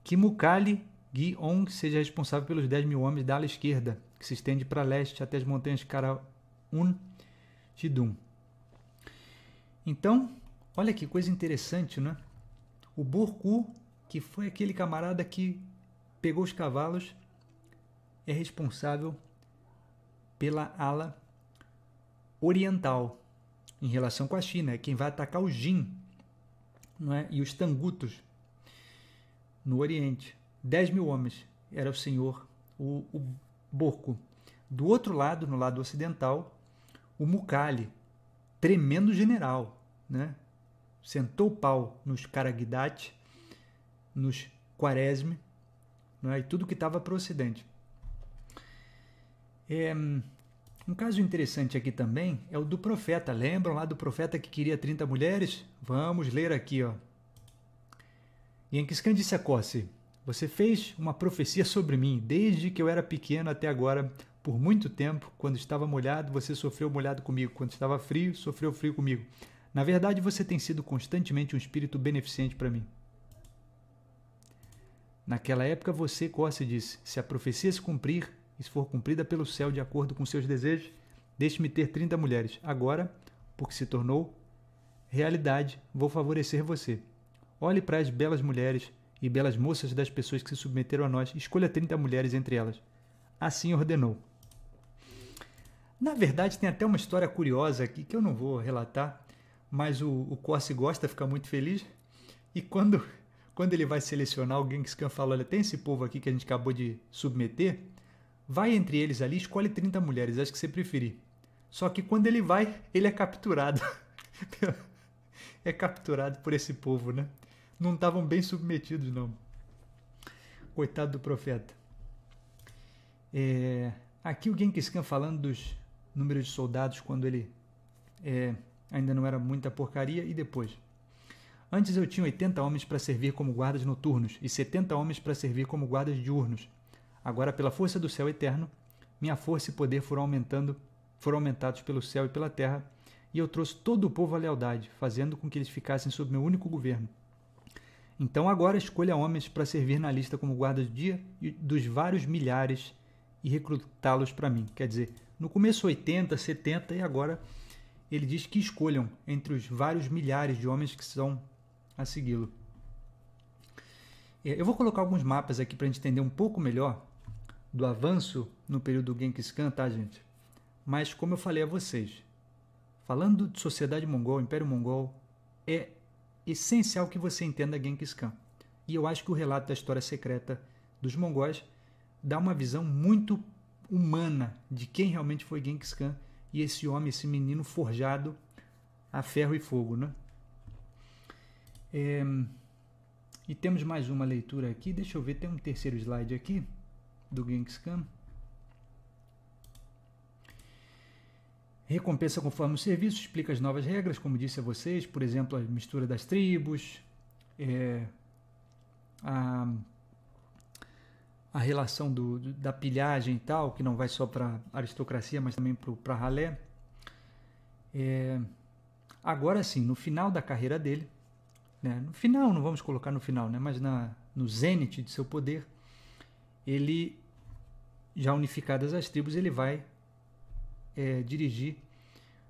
Que Mukali Ong seja responsável pelos 10 mil homens da ala esquerda, que se estende para leste até as montanhas Karaun Tidum. Então, olha que coisa interessante, né? O Borku, que foi aquele camarada que pegou os cavalos, é responsável pela ala oriental em relação com a China. É quem vai atacar o Jin não é? e os Tangutos no Oriente. 10 mil homens. Era o senhor, o, o Borco. Do outro lado, no lado ocidental, o mukali tremendo general, né? sentou o pau nos Karagdate, nos Quaresme né? e tudo que estava para o ocidente. É, um caso interessante aqui também é o do profeta. Lembram lá do profeta que queria 30 mulheres? Vamos ler aqui. Ó. Yenkiskan disse a Cosse, você fez uma profecia sobre mim desde que eu era pequeno até agora, por muito tempo. Quando estava molhado, você sofreu molhado comigo. Quando estava frio, sofreu frio comigo. Na verdade, você tem sido constantemente um espírito beneficente para mim. Naquela época, você, Corse, disse: Se a profecia se cumprir, e se for cumprida pelo céu de acordo com seus desejos, deixe-me ter 30 mulheres. Agora, porque se tornou realidade, vou favorecer você. Olhe para as belas mulheres e belas moças das pessoas que se submeteram a nós, escolha 30 mulheres entre elas. Assim ordenou. Na verdade, tem até uma história curiosa aqui que eu não vou relatar, mas o, o Corse gosta, fica muito feliz. E quando, quando ele vai selecionar, alguém Genghis Khan fala: Olha, tem esse povo aqui que a gente acabou de submeter, vai entre eles ali, escolhe 30 mulheres, acho que você preferir. Só que quando ele vai, ele é capturado. é capturado por esse povo, né? não estavam bem submetidos, não. Coitado do profeta. É, aqui o Genghis Khan falando dos números de soldados quando ele é, ainda não era muita porcaria e depois. Antes eu tinha 80 homens para servir como guardas noturnos e 70 homens para servir como guardas diurnos. Agora, pela força do céu eterno, minha força e poder foram aumentando, foram aumentados pelo céu e pela terra, e eu trouxe todo o povo à lealdade, fazendo com que eles ficassem sob meu único governo. Então agora escolha homens para servir na lista como guarda do dia dos vários milhares e recrutá-los para mim. Quer dizer, no começo 80, 70 e agora ele diz que escolham entre os vários milhares de homens que são a segui-lo. É, eu vou colocar alguns mapas aqui para a gente entender um pouco melhor do avanço no período do Genghis Khan, tá, gente? Mas como eu falei a vocês, falando de sociedade mongol, império mongol, é essencial que você entenda Genghis Khan. E eu acho que o relato da história secreta dos mongóis dá uma visão muito humana de quem realmente foi Genghis Khan e esse homem, esse menino forjado a ferro e fogo, né? É, e temos mais uma leitura aqui. Deixa eu ver, tem um terceiro slide aqui do Genghis Khan. Recompensa conforme o serviço explica as novas regras, como disse a vocês, por exemplo, a mistura das tribos, é, a, a relação do, da pilhagem e tal, que não vai só para aristocracia, mas também para ralé. É, agora sim, no final da carreira dele, né, no final, não vamos colocar no final, né, mas na, no zênite de seu poder, ele, já unificadas as tribos, ele vai é, dirigir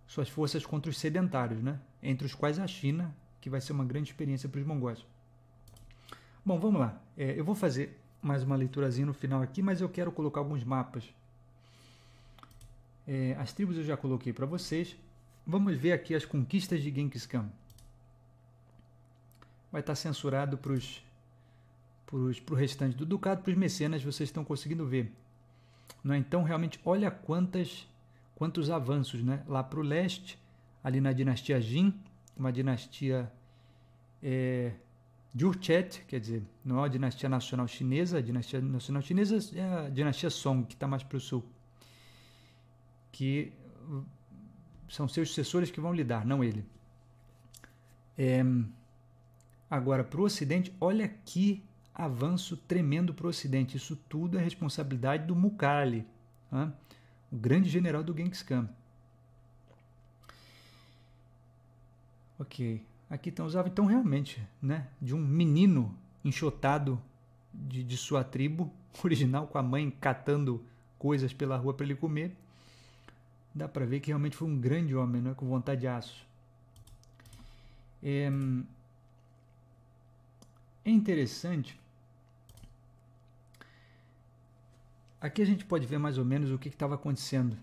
suas forças contra os sedentários, né? entre os quais a China, que vai ser uma grande experiência para os mongóis. Bom, vamos lá. É, eu vou fazer mais uma leiturazinha no final aqui, mas eu quero colocar alguns mapas. É, as tribos eu já coloquei para vocês. Vamos ver aqui as conquistas de Genghis Khan. Vai estar tá censurado para os para o restante do ducado, para os mecenas, vocês estão conseguindo ver. Não é? Então, realmente, olha quantas quantos avanços né? lá para o leste, ali na dinastia Jin, uma dinastia é, Jurchet, quer dizer, não é uma dinastia nacional chinesa, a dinastia nacional chinesa é a dinastia Song, que está mais para o sul, que são seus sucessores que vão lidar, não ele. É, agora, para o Ocidente, olha que avanço tremendo para o Ocidente. Isso tudo é responsabilidade do Mukali. Né? o grande general do Genghis Khan. Ok, aqui estão usava então realmente, né, de um menino enxotado de, de sua tribo original com a mãe catando coisas pela rua para ele comer. Dá para ver que realmente foi um grande homem, não é com vontade de aço. é, é interessante Aqui a gente pode ver mais ou menos o que estava acontecendo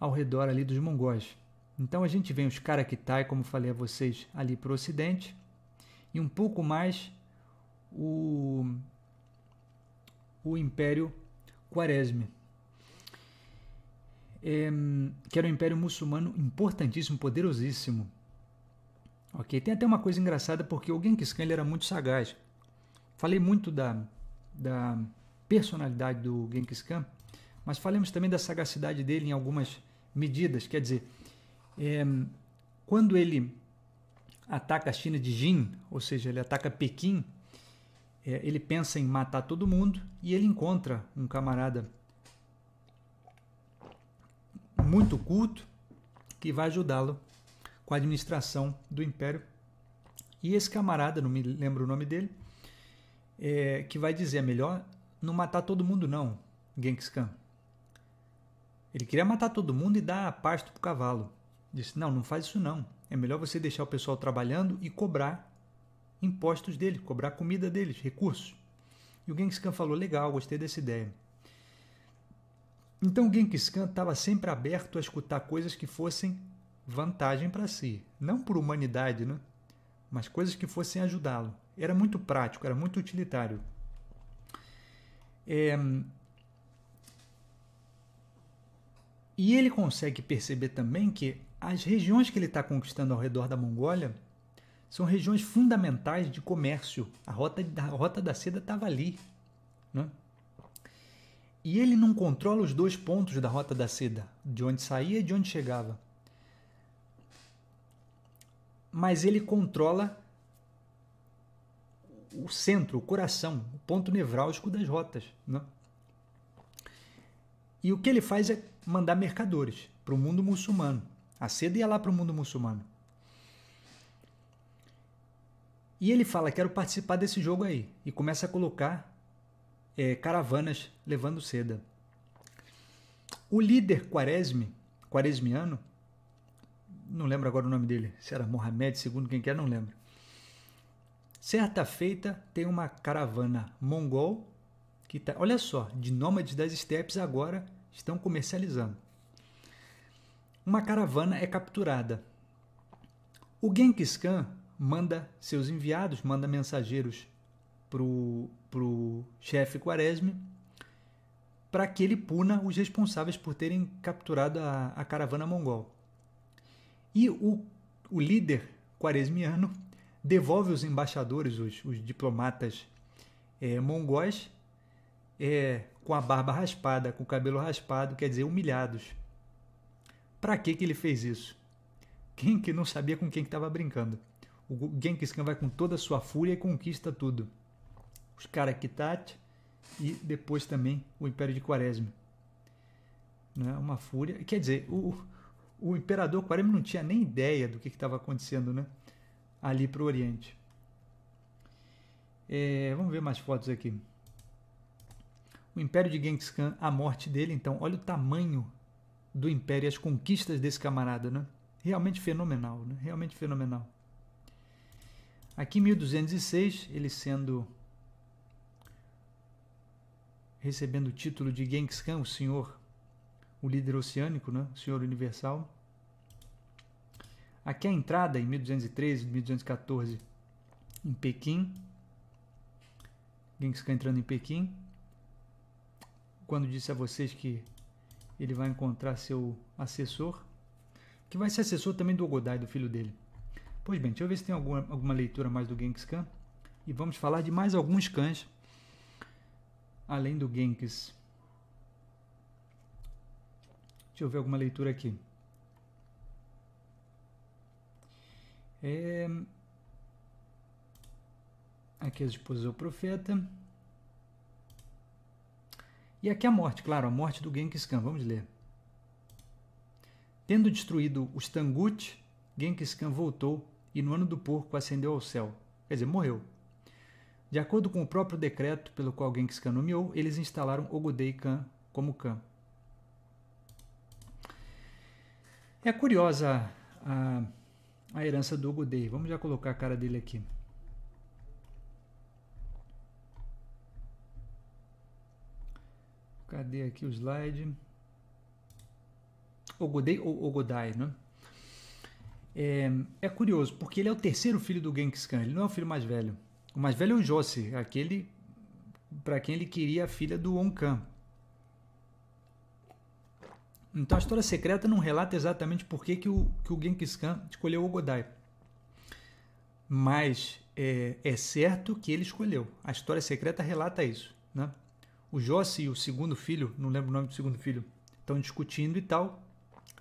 ao redor ali dos mongóis. Então a gente vem os Karakitai, como falei a vocês, ali para o ocidente, e um pouco mais o, o Império Quaresme, é, que era um império muçulmano importantíssimo, poderosíssimo. Ok, tem até uma coisa engraçada porque o Genghis Khan era muito sagaz. Falei muito da, da personalidade do Genghis Khan, mas falemos também da sagacidade dele em algumas medidas. Quer dizer, é, quando ele ataca a China de Jin, ou seja, ele ataca Pequim, é, ele pensa em matar todo mundo e ele encontra um camarada muito culto que vai ajudá-lo com a administração do império. E esse camarada, não me lembro o nome dele, é, que vai dizer: é melhor não matar todo mundo não, Genghis Khan. Ele queria matar todo mundo e dar a pasto pro cavalo. Disse: "Não, não faz isso não. É melhor você deixar o pessoal trabalhando e cobrar impostos dele, cobrar comida deles, recursos." E o Genghis Khan falou: "Legal, gostei dessa ideia." Então o Genghis Khan estava sempre aberto a escutar coisas que fossem vantagem para si, não por humanidade, né? mas coisas que fossem ajudá-lo. Era muito prático, era muito utilitário. É... E ele consegue perceber também que as regiões que ele está conquistando ao redor da Mongólia são regiões fundamentais de comércio. A rota, da, a rota da seda estava ali. Né? E ele não controla os dois pontos da rota da seda, de onde saía e de onde chegava. Mas ele controla o centro, o coração, o ponto nevrálgico das rotas. Né? E o que ele faz é mandar mercadores para o mundo muçulmano. A seda ia lá para o mundo muçulmano. E ele fala: Quero participar desse jogo aí. E começa a colocar é, caravanas levando seda. O líder Quaresme, quaresmiano, não lembro agora o nome dele, se era Mohamed II, quem que não lembro Certa feita tem uma caravana mongol que tá, olha só, de nômades das estepes agora estão comercializando. Uma caravana é capturada. O Genghis Khan manda seus enviados, manda mensageiros para o chefe Quaresme para que ele puna os responsáveis por terem capturado a, a caravana mongol. E o, o líder quaresmiano devolve os embaixadores, os, os diplomatas é, mongóis, é, com a barba raspada, com o cabelo raspado, quer dizer, humilhados. Para que, que ele fez isso? Quem que não sabia com quem estava que brincando? O Genghis Khan vai com toda a sua fúria e conquista tudo. Os Karakitat e depois também o Império de Quaresma. Né? Uma fúria. Quer dizer, o, o imperador Quaresma não tinha nem ideia do que estava acontecendo, né? ali para o Oriente. É, vamos ver mais fotos aqui. O Império de Genghis Khan, a morte dele, então, olha o tamanho do Império e as conquistas desse camarada, né? Realmente fenomenal, né? Realmente fenomenal. Aqui em 1206, ele sendo recebendo o título de Genghis Khan, o senhor, o líder oceânico, né? o senhor universal. Aqui é a entrada em 1213, 1214 em Pequim. Genghis Khan entrando em Pequim. Quando disse a vocês que ele vai encontrar seu assessor, que vai ser assessor também do Ogodai, do filho dele. Pois bem, deixa eu ver se tem alguma, alguma leitura mais do Genghis Khan. E vamos falar de mais alguns cães, além do Genghis. Deixa eu ver alguma leitura aqui. É... Aqui as esposas do profeta. E aqui a morte, claro, a morte do Genghis Khan. Vamos ler. Tendo destruído os Tangut, Genghis Khan voltou e no ano do porco ascendeu ao céu. Quer dizer, morreu. De acordo com o próprio decreto pelo qual Genghis Khan nomeou, eles instalaram Ogudei Khan como Khan. É curiosa a a herança do Godei. Vamos já colocar a cara dele aqui. Cadê aqui o slide? Ogodei ou Godai, né? É, é, curioso, porque ele é o terceiro filho do Genghis Khan, ele não é o filho mais velho. O mais velho é o Josse, aquele para quem ele queria a filha do Onkan, então a história secreta não relata exatamente por que, que, o, que o Genghis Khan escolheu o Godai. Mas é, é, certo que ele escolheu. A história secreta relata isso. Né? O Jossi e o segundo filho, não lembro o nome do segundo filho, estão discutindo e tal.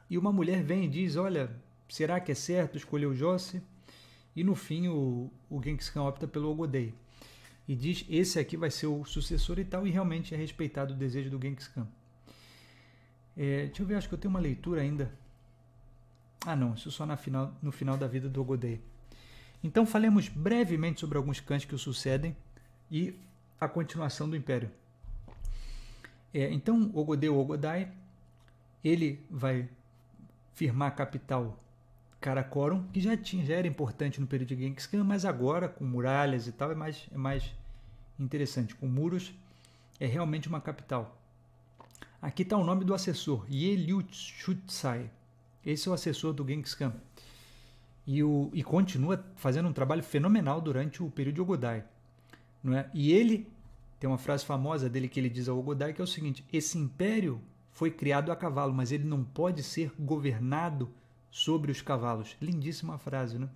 E uma mulher vem e diz: Olha, será que é certo escolher o Jossi? E no fim o, o Genghis Khan opta pelo Ogodei. E diz: Esse aqui vai ser o sucessor e tal. E realmente é respeitado o desejo do Genghis Khan. É, deixa eu ver, acho que eu tenho uma leitura ainda. Ah, não, isso só na final, no final da vida do Ogodei. Então, falemos brevemente sobre alguns cães que o sucedem e a continuação do império. É, então, Ogodei Ogodai, ele vai firmar a capital Karakorum, que já, tinha, já era importante no período de Genghis Khan, mas agora, com muralhas e tal, é mais, é mais interessante. Com muros, é realmente uma capital. Aqui está o nome do assessor, Yeliut Shutsai. Esse é o assessor do Genghis Khan. E, o, e continua fazendo um trabalho fenomenal durante o período de Ogodai. Não é? E ele, tem uma frase famosa dele que ele diz ao Ogodai, que é o seguinte, esse império foi criado a cavalo, mas ele não pode ser governado sobre os cavalos. Lindíssima frase, né?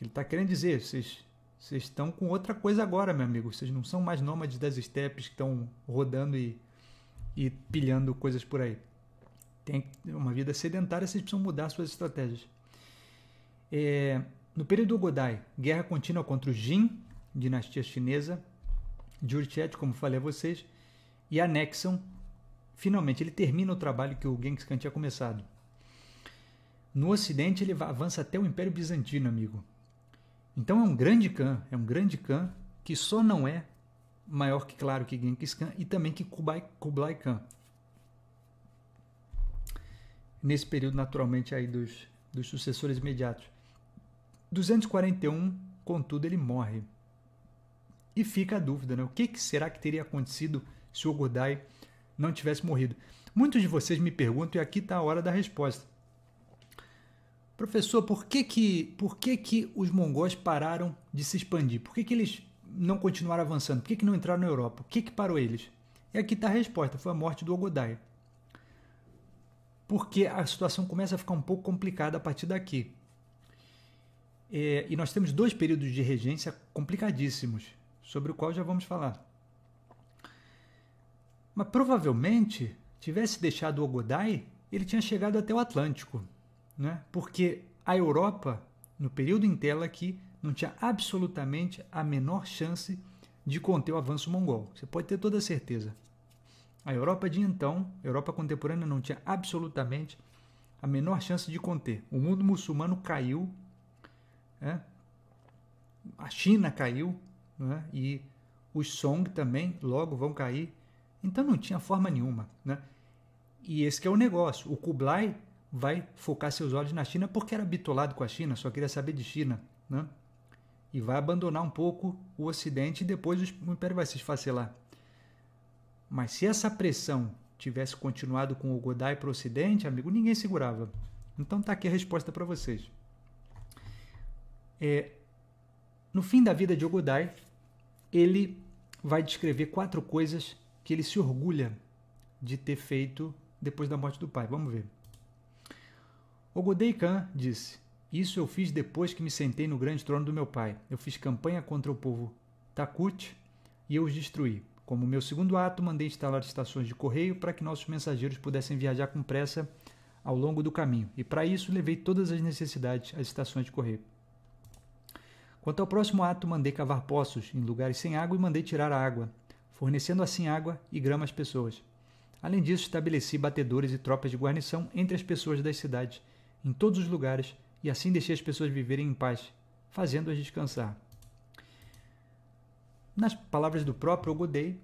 Ele está querendo dizer, vocês vocês estão com outra coisa agora, meu amigo. Vocês não são mais nômades das estepes que estão rodando e e pilhando coisas por aí. Tem uma vida sedentária, vocês precisam mudar suas estratégias. É, no período do Godai, guerra contínua contra o Jin, dinastia chinesa, Jurchet, como falei a vocês, e anexam. Finalmente, ele termina o trabalho que o Genghis Khan tinha começado. No Ocidente, ele avança até o Império Bizantino, amigo. Então é um grande Khan, é um grande Khan que só não é maior que, claro, que Genghis Khan e também que Kublai, Kublai Khan. Nesse período, naturalmente, aí dos, dos sucessores imediatos. 241, contudo, ele morre. E fica a dúvida, né? O que, que será que teria acontecido se o Ogurdai não tivesse morrido? Muitos de vocês me perguntam, e aqui está a hora da resposta. Professor, por que que, por que que os mongóis pararam de se expandir? Por que que eles não continuaram avançando? Por que, que não entraram na Europa? O que, que parou eles? E é aqui está a resposta: foi a morte do Ogodai. Porque a situação começa a ficar um pouco complicada a partir daqui. É, e nós temos dois períodos de regência complicadíssimos, sobre o qual já vamos falar. Mas provavelmente, tivesse deixado o Ogodai, ele tinha chegado até o Atlântico, né? porque a Europa, no período em tela aqui, não tinha absolutamente a menor chance de conter o avanço mongol. Você pode ter toda a certeza. A Europa de então, a Europa contemporânea, não tinha absolutamente a menor chance de conter. O mundo muçulmano caiu, né? a China caiu, né? e os Song também logo vão cair. Então não tinha forma nenhuma. Né? E esse é o negócio. O Kublai vai focar seus olhos na China porque era bitolado com a China, só queria saber de China. Né? e vai abandonar um pouco o Ocidente e depois o Império vai se esfacelar. Mas se essa pressão tivesse continuado com o Godai para o Ocidente, amigo, ninguém segurava. Então tá aqui a resposta para vocês. É, no fim da vida de Ogodai, ele vai descrever quatro coisas que ele se orgulha de ter feito depois da morte do pai. Vamos ver. Ogodei Khan disse: isso eu fiz depois que me sentei no grande trono do meu pai. Eu fiz campanha contra o povo Takut e eu os destruí. Como meu segundo ato, mandei instalar estações de correio para que nossos mensageiros pudessem viajar com pressa ao longo do caminho. E para isso, levei todas as necessidades às estações de correio. Quanto ao próximo ato, mandei cavar poços em lugares sem água e mandei tirar a água, fornecendo assim água e grama às pessoas. Além disso, estabeleci batedores e tropas de guarnição entre as pessoas das cidades, em todos os lugares e assim deixei as pessoas viverem em paz, fazendo-as descansar. Nas palavras do próprio Godei,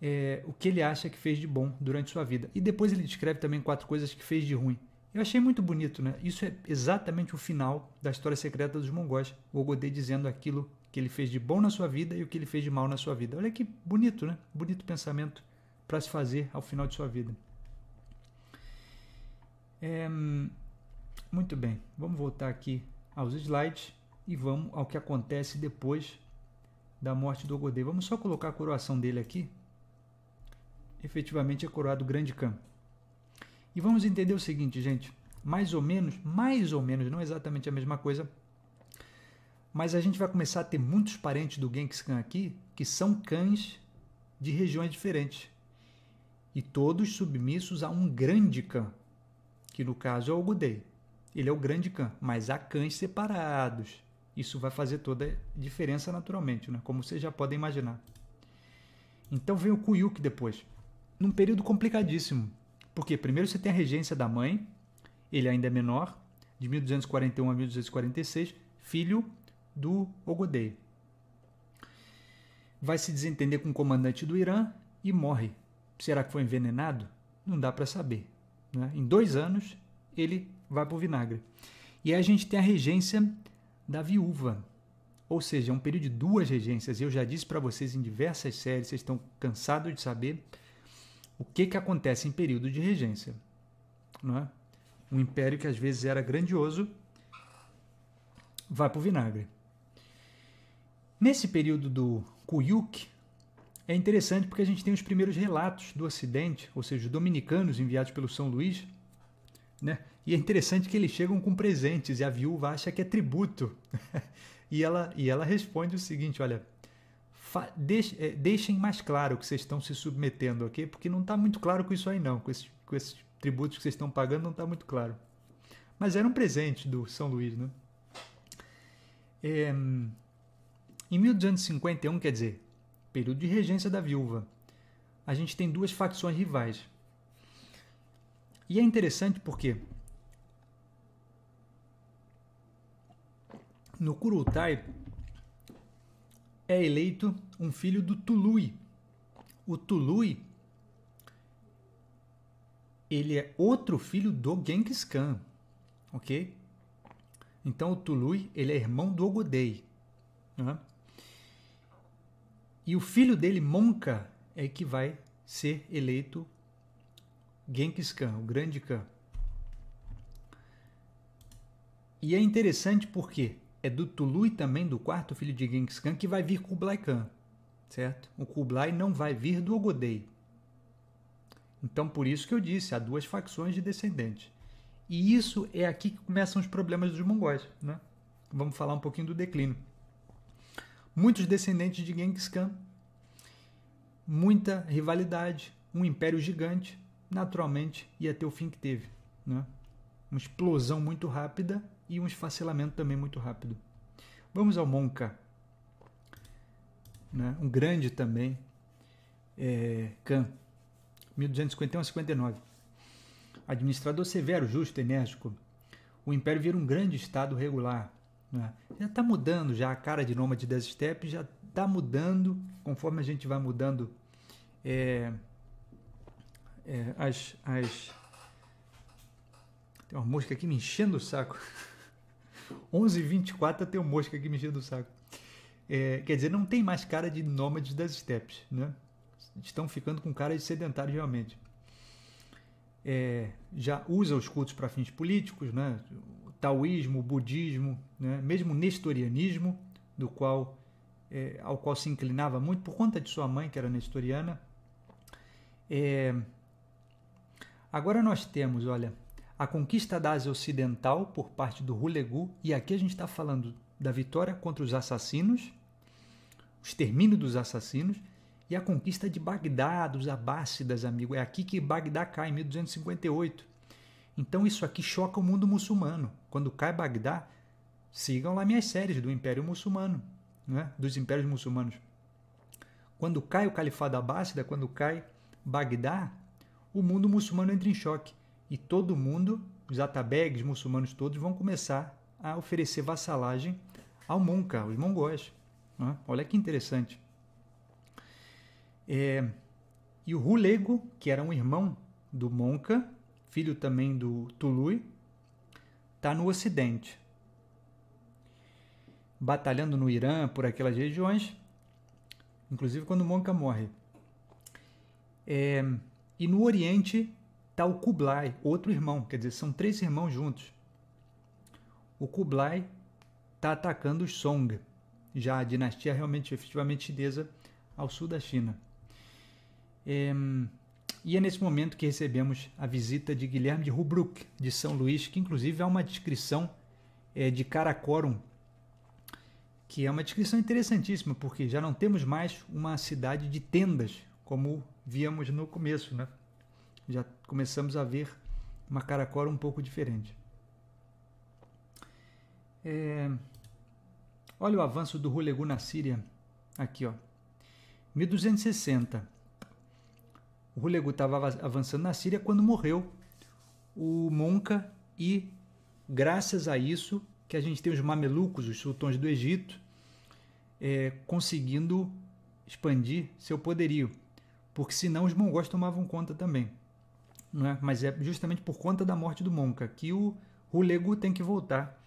é, o que ele acha que fez de bom durante sua vida. E depois ele descreve também quatro coisas que fez de ruim. Eu achei muito bonito, né? Isso é exatamente o final da história secreta dos mongóis. O Ogodei dizendo aquilo que ele fez de bom na sua vida e o que ele fez de mal na sua vida. Olha que bonito, né? Bonito pensamento para se fazer ao final de sua vida. É, hum, muito bem, vamos voltar aqui aos slides e vamos ao que acontece depois da morte do Ogodei. Vamos só colocar a coroação dele aqui. Efetivamente é coroado Grande Khan. E vamos entender o seguinte, gente. Mais ou menos, mais ou menos, não exatamente a mesma coisa, mas a gente vai começar a ter muitos parentes do Genghis Khan aqui, que são cães de regiões diferentes. E todos submissos a um grande Khan, que no caso é o Ogudei ele é o grande Khan, mas há cães separados. Isso vai fazer toda a diferença naturalmente, né? como vocês já podem imaginar. Então vem o Kuyuk depois, num período complicadíssimo. Porque primeiro você tem a regência da mãe, ele ainda é menor, de 1241 a 1246, filho do Ogodei. Vai se desentender com o comandante do Irã e morre. Será que foi envenenado? Não dá para saber. Né? Em dois anos, ele vai para o vinagre. E aí a gente tem a regência da viúva. Ou seja, é um período de duas regências. Eu já disse para vocês em diversas séries, vocês estão cansados de saber o que, que acontece em período de regência. Não é? Um império que às vezes era grandioso vai para o vinagre. Nesse período do Kuyuk, é interessante porque a gente tem os primeiros relatos do Ocidente, ou seja, os dominicanos enviados pelo São Luís, né? E é interessante que eles chegam com presentes e a viúva acha que é tributo. e, ela, e ela responde o seguinte: olha, é, deixem mais claro que vocês estão se submetendo, ok? Porque não está muito claro com isso aí, não. Com, com esses tributos que vocês estão pagando, não está muito claro. Mas era um presente do São Luís, né? É, em 1251, quer dizer, período de regência da viúva, a gente tem duas facções rivais. E é interessante porque no Kurultai, é eleito um filho do Tului. O Tului ele é outro filho do Genghis Khan, ok? Então o Tului ele é irmão do Ogodei. Né? E o filho dele, Monka, é que vai ser eleito Genghis Khan, o grande Khan. E é interessante porque é do Tulu e também do quarto filho de Genghis Khan que vai vir Kublai Khan, certo? O Kublai não vai vir do Ogodei. Então, por isso que eu disse, há duas facções de descendentes. E isso é aqui que começam os problemas dos mongóis, né? Vamos falar um pouquinho do declínio. Muitos descendentes de Genghis Khan, muita rivalidade, um império gigante, naturalmente ia ter o fim que teve, né? Uma explosão muito rápida e um esfacelamento também muito rápido. Vamos ao Monca, né? um grande também, é, Can, 1251 a 59. Administrador severo, justo, enérgico, o império vira um grande estado regular. Né? Já está mudando já a cara de nômade das estepes, já está mudando conforme a gente vai mudando é, é, as, as. Tem uma mosca aqui me enchendo o saco. 11h24 tem um mosca aqui mexendo o saco. É, quer dizer, não tem mais cara de nômades das estepes, né? Estão ficando com cara de sedentários realmente. É, já usa os cultos para fins políticos, né? O taoísmo, o budismo, né? mesmo o nestorianismo, do qual, é, ao qual se inclinava muito por conta de sua mãe, que era nestoriana. É, agora nós temos, olha, a conquista da Ásia Ocidental por parte do Hulegu, e aqui a gente está falando da vitória contra os assassinos, o extermínio dos assassinos, e a conquista de Bagdá, dos Abássidas, amigo. É aqui que Bagdá cai, em 1258. Então isso aqui choca o mundo muçulmano. Quando cai Bagdá, sigam lá minhas séries do Império Muçulmano, né? dos Impérios Muçulmanos. Quando cai o Califado Abássida, quando cai Bagdá, o mundo muçulmano entra em choque e todo mundo, os atabegs muçulmanos todos, vão começar a oferecer vassalagem ao Munca, os mongóis. Né? Olha que interessante. É, e o Hulego, que era um irmão do Monca, filho também do Tului, está no Ocidente, batalhando no Irã, por aquelas regiões, inclusive quando o Monca morre. É, e no Oriente está o Kublai, outro irmão, quer dizer, são três irmãos juntos. O Kublai está atacando os Song, já a dinastia realmente efetivamente chinesa ao sul da China. É, e é nesse momento que recebemos a visita de Guilherme de Rubruck, de São Luís, que inclusive é uma descrição é, de Karakorum, que é uma descrição interessantíssima, porque já não temos mais uma cidade de tendas, como víamos no começo, né? já começamos a ver uma caracola um pouco diferente. É... Olha o avanço do Hulegu na Síria. Aqui, ó. 1260. O Hulegu estava avançando na Síria quando morreu o Monca e graças a isso que a gente tem os mamelucos, os sultões do Egito, é, conseguindo expandir seu poderio, porque senão os mongóis tomavam conta também. É? mas é justamente por conta da morte do Monca que o Hulegu tem que voltar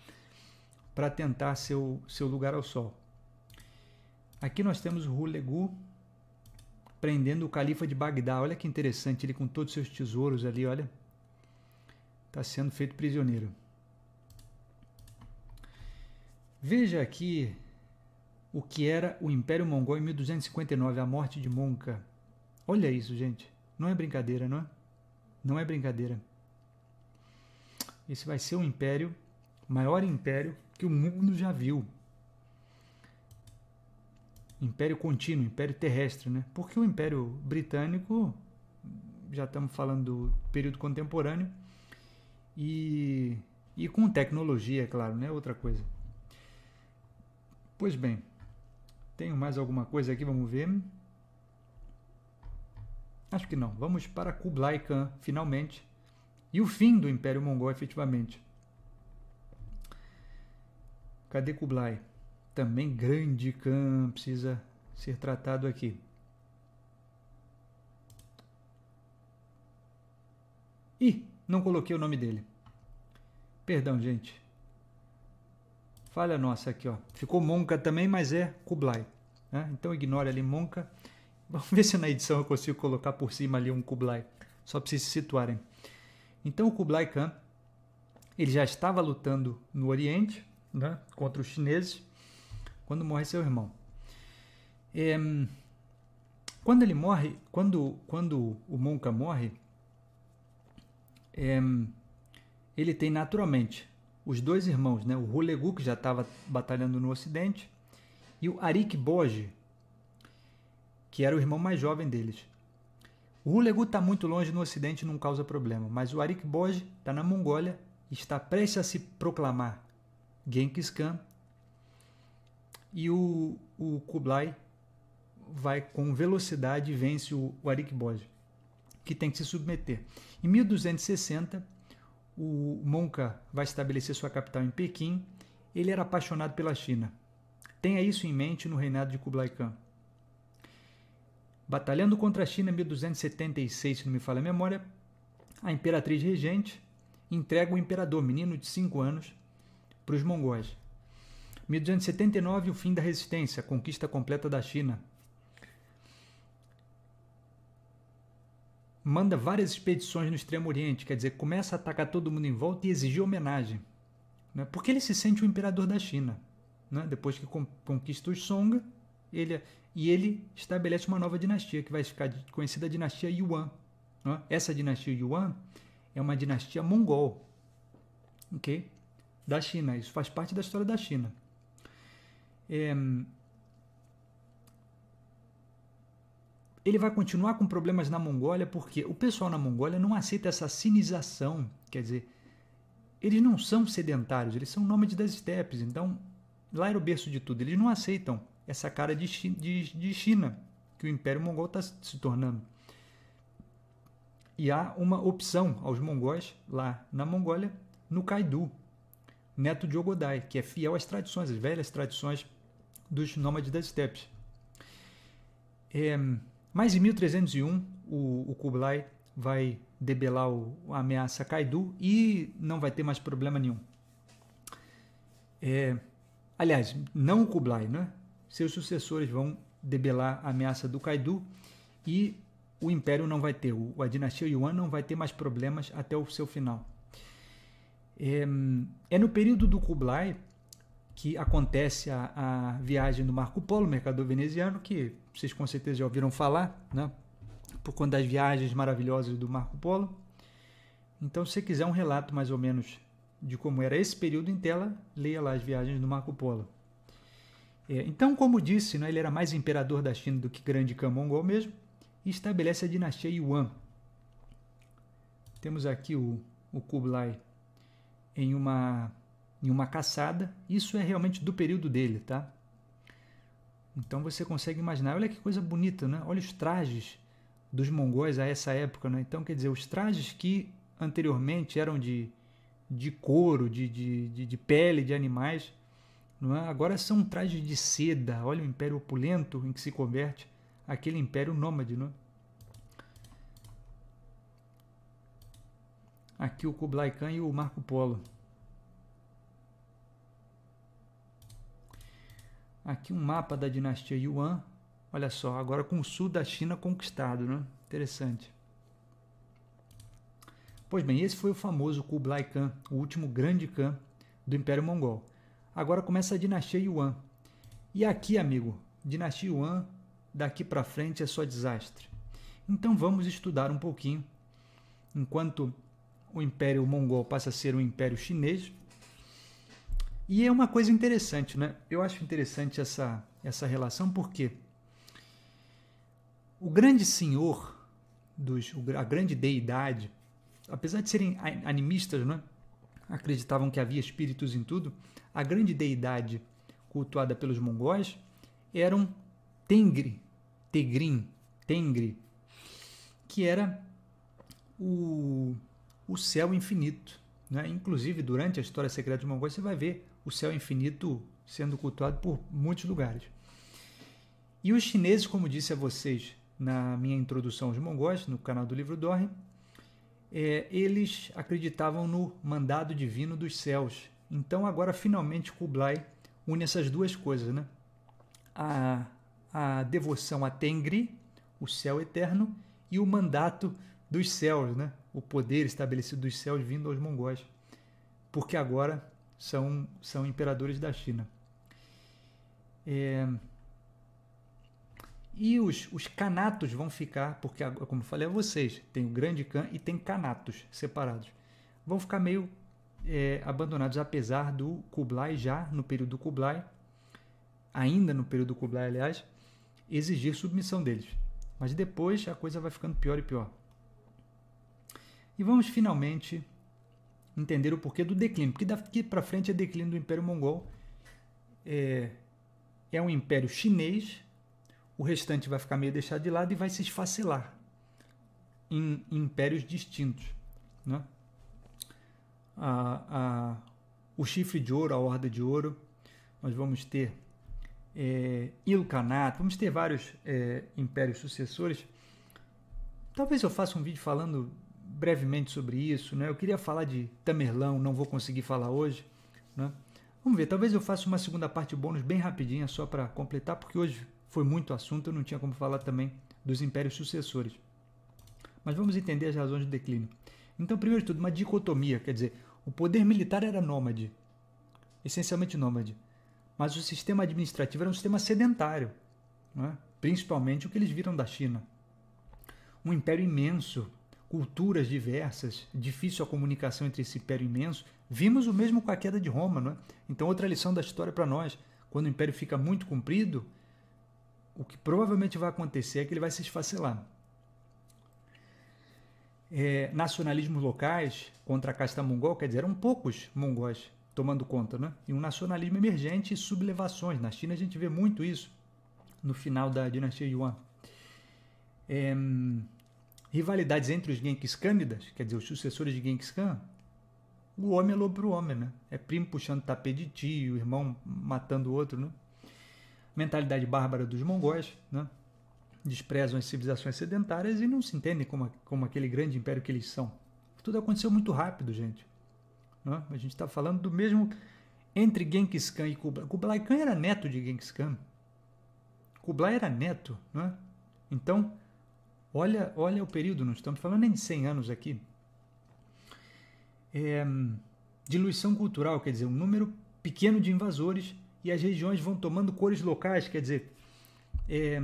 para tentar seu, seu lugar ao sol. Aqui nós temos o Hulegu prendendo o califa de Bagdá. Olha que interessante, ele com todos os seus tesouros ali, olha. Está sendo feito prisioneiro. Veja aqui o que era o Império Mongol em 1259, a morte de Monca. Olha isso, gente. Não é brincadeira, não é? Não é brincadeira. Esse vai ser o império, o maior império que o mundo já viu. Império contínuo, império terrestre, né? Porque o império britânico, já estamos falando do período contemporâneo, e, e com tecnologia, é claro, né? Outra coisa. Pois bem, tenho mais alguma coisa aqui, vamos ver. Acho que não. Vamos para Kublai Khan, finalmente. E o fim do Império Mongol, efetivamente. Cadê Kublai? Também grande Khan precisa ser tratado aqui. Ih, não coloquei o nome dele. Perdão, gente. Falha nossa aqui, ó. Ficou Monca também, mas é Kublai. Né? Então ignore ali Monca. Vamos ver se na edição eu consigo colocar por cima ali um Kublai, só para vocês se situarem. Então o Kublai Khan, ele já estava lutando no Oriente, né, contra os chineses, quando morre seu irmão. É, quando ele morre, quando, quando o Monka morre, é, ele tem naturalmente os dois irmãos, né? o Hulegu, que já estava batalhando no Ocidente, e o Arik Boji, que era o irmão mais jovem deles. O Hulegu está muito longe no Ocidente e não causa problema, mas o Arik Boj está na Mongólia e está prestes a se proclamar Genghis Khan. E o, o Kublai vai com velocidade e vence o, o Arik Boj, que tem que se submeter. Em 1260, o Monka vai estabelecer sua capital em Pequim. Ele era apaixonado pela China. Tenha isso em mente no reinado de Kublai Khan. Batalhando contra a China em 1276, se não me falha a memória, a imperatriz regente entrega o imperador, menino de 5 anos, para os mongóis. 1279, o fim da resistência, a conquista completa da China. Manda várias expedições no Extremo Oriente, quer dizer, começa a atacar todo mundo em volta e exigir homenagem. Né? Porque ele se sente o imperador da China. Né? Depois que conquista os Song. Ele, é, e ele estabelece uma nova dinastia, que vai ficar conhecida a dinastia Yuan. Né? Essa dinastia Yuan é uma dinastia mongol, ok? Da China, isso faz parte da história da China. É, ele vai continuar com problemas na Mongólia porque o pessoal na Mongólia não aceita essa sinização, quer dizer, eles não são sedentários, eles são nômades das estepes, então lá era o berço de tudo, eles não aceitam essa cara de, de, de China que o Império Mongol está se tornando. E há uma opção aos mongóis lá na Mongólia, no Kaidu, neto de Ogodai, que é fiel às tradições, às velhas tradições dos nômades das estepes. É, mas em 1301, o, o Kublai vai debelar o, a ameaça Kaidu e não vai ter mais problema nenhum. É, aliás, não o Kublai, né? seus sucessores vão debelar a ameaça do Kaidu e o império não vai ter, a dinastia Yuan não vai ter mais problemas até o seu final. É, é no período do Kublai que acontece a, a, viagem do Marco Polo, mercador veneziano, que vocês com certeza já ouviram falar, né? por conta das viagens maravilhosas do Marco Polo. Então, se você quiser um relato mais ou menos de como era esse período em tela, leia lá as viagens do Marco Polo. É, então, como disse, né, ele era mais imperador da China do que grande Khan mesmo, e estabelece a dinastia Yuan. Temos aqui o, o Kublai em uma, em uma caçada, isso é realmente do período dele, tá? Então você consegue imaginar, olha que coisa bonita, né? Olha os trajes dos mongóis a essa época, né? Então, quer dizer, os trajes que anteriormente eram de, de couro, de, de, de, de pele de animais, não é? Agora são trajes de seda, olha o império opulento em que se converte aquele império nômade. Não é? Aqui o Kublai Khan e o Marco Polo. Aqui um mapa da dinastia Yuan. Olha só, agora com o sul da China conquistado, né? Interessante. Pois bem, esse foi o famoso Kublai Khan, o último grande Khan do Império Mongol. Agora começa a dinastia Yuan. E aqui, amigo, dinastia Yuan daqui para frente é só desastre. Então vamos estudar um pouquinho. Enquanto o Império Mongol passa a ser um império chinês. E é uma coisa interessante, né? Eu acho interessante essa, essa relação porque o grande senhor, dos, a grande deidade, apesar de serem animistas, né? acreditavam que havia espíritos em tudo, a grande deidade cultuada pelos mongóis era um Tengri, Tegrim, Tengri, que era o, o céu infinito. Né? Inclusive, durante a história secreta dos mongóis, você vai ver o céu infinito sendo cultuado por muitos lugares. E os chineses, como disse a vocês na minha introdução aos mongóis, no canal do livro Dorre, é, eles acreditavam no mandado divino dos céus, então agora finalmente Kublai une essas duas coisas, né? A, a devoção a Tengri, o céu eterno, e o mandato dos céus, né? O poder estabelecido dos céus vindo aos mongóis, porque agora são são imperadores da China. É... E os, os canatos vão ficar, porque, como eu falei a vocês, tem o grande Khan e tem canatos separados. Vão ficar meio é, abandonados, apesar do Kublai, já no período do Kublai, ainda no período do Kublai, aliás, exigir submissão deles. Mas depois a coisa vai ficando pior e pior. E vamos finalmente entender o porquê do declínio, porque daqui para frente é declínio do Império Mongol. É, é um império chinês, o restante vai ficar meio deixado de lado e vai se esfacelar em impérios distintos. Né? a, a, o chifre de ouro, a horda de ouro, nós vamos ter é, vamos ter vários é, impérios sucessores. Talvez eu faça um vídeo falando brevemente sobre isso, né? Eu queria falar de Tamerlão, não vou conseguir falar hoje, né? Vamos ver, talvez eu faça uma segunda parte bônus bem rapidinha só para completar, porque hoje foi muito assunto, eu não tinha como falar também dos impérios sucessores. Mas vamos entender as razões do declínio. Então, primeiro de tudo, uma dicotomia, quer dizer, o poder militar era nômade, essencialmente nômade, mas o sistema administrativo era um sistema sedentário, né? principalmente o que eles viram da China. Um império imenso, culturas diversas, difícil a comunicação entre esse império imenso. Vimos o mesmo com a queda de Roma, não é? Então, outra lição da história para nós: quando o império fica muito comprido, o que provavelmente vai acontecer é que ele vai se esfacelar é, nacionalismos locais contra a casta mongol, quer dizer, eram poucos mongóis tomando conta, né? E um nacionalismo emergente e sublevações. Na China a gente vê muito isso no final da dinastia Yuan. É, rivalidades entre os Genghis Khanidas, quer dizer, os sucessores de Genghis Khan, o homem é lobo pro homem, né? É primo puxando tapete de tio, irmão matando o outro, né? Mentalidade bárbara dos mongóis, né? desprezam as civilizações sedentárias e não se entendem como, como aquele grande império que eles são. Tudo aconteceu muito rápido, gente. Não? Né? A gente está falando do mesmo entre Genghis Khan e Kublai. Kublai Khan era neto de Genghis Khan. Kublai era neto. Né? Então, olha, olha o período, não estamos falando nem de 100 anos aqui. É, diluição cultural, quer dizer, um número pequeno de invasores e as regiões vão tomando cores locais, quer dizer, é,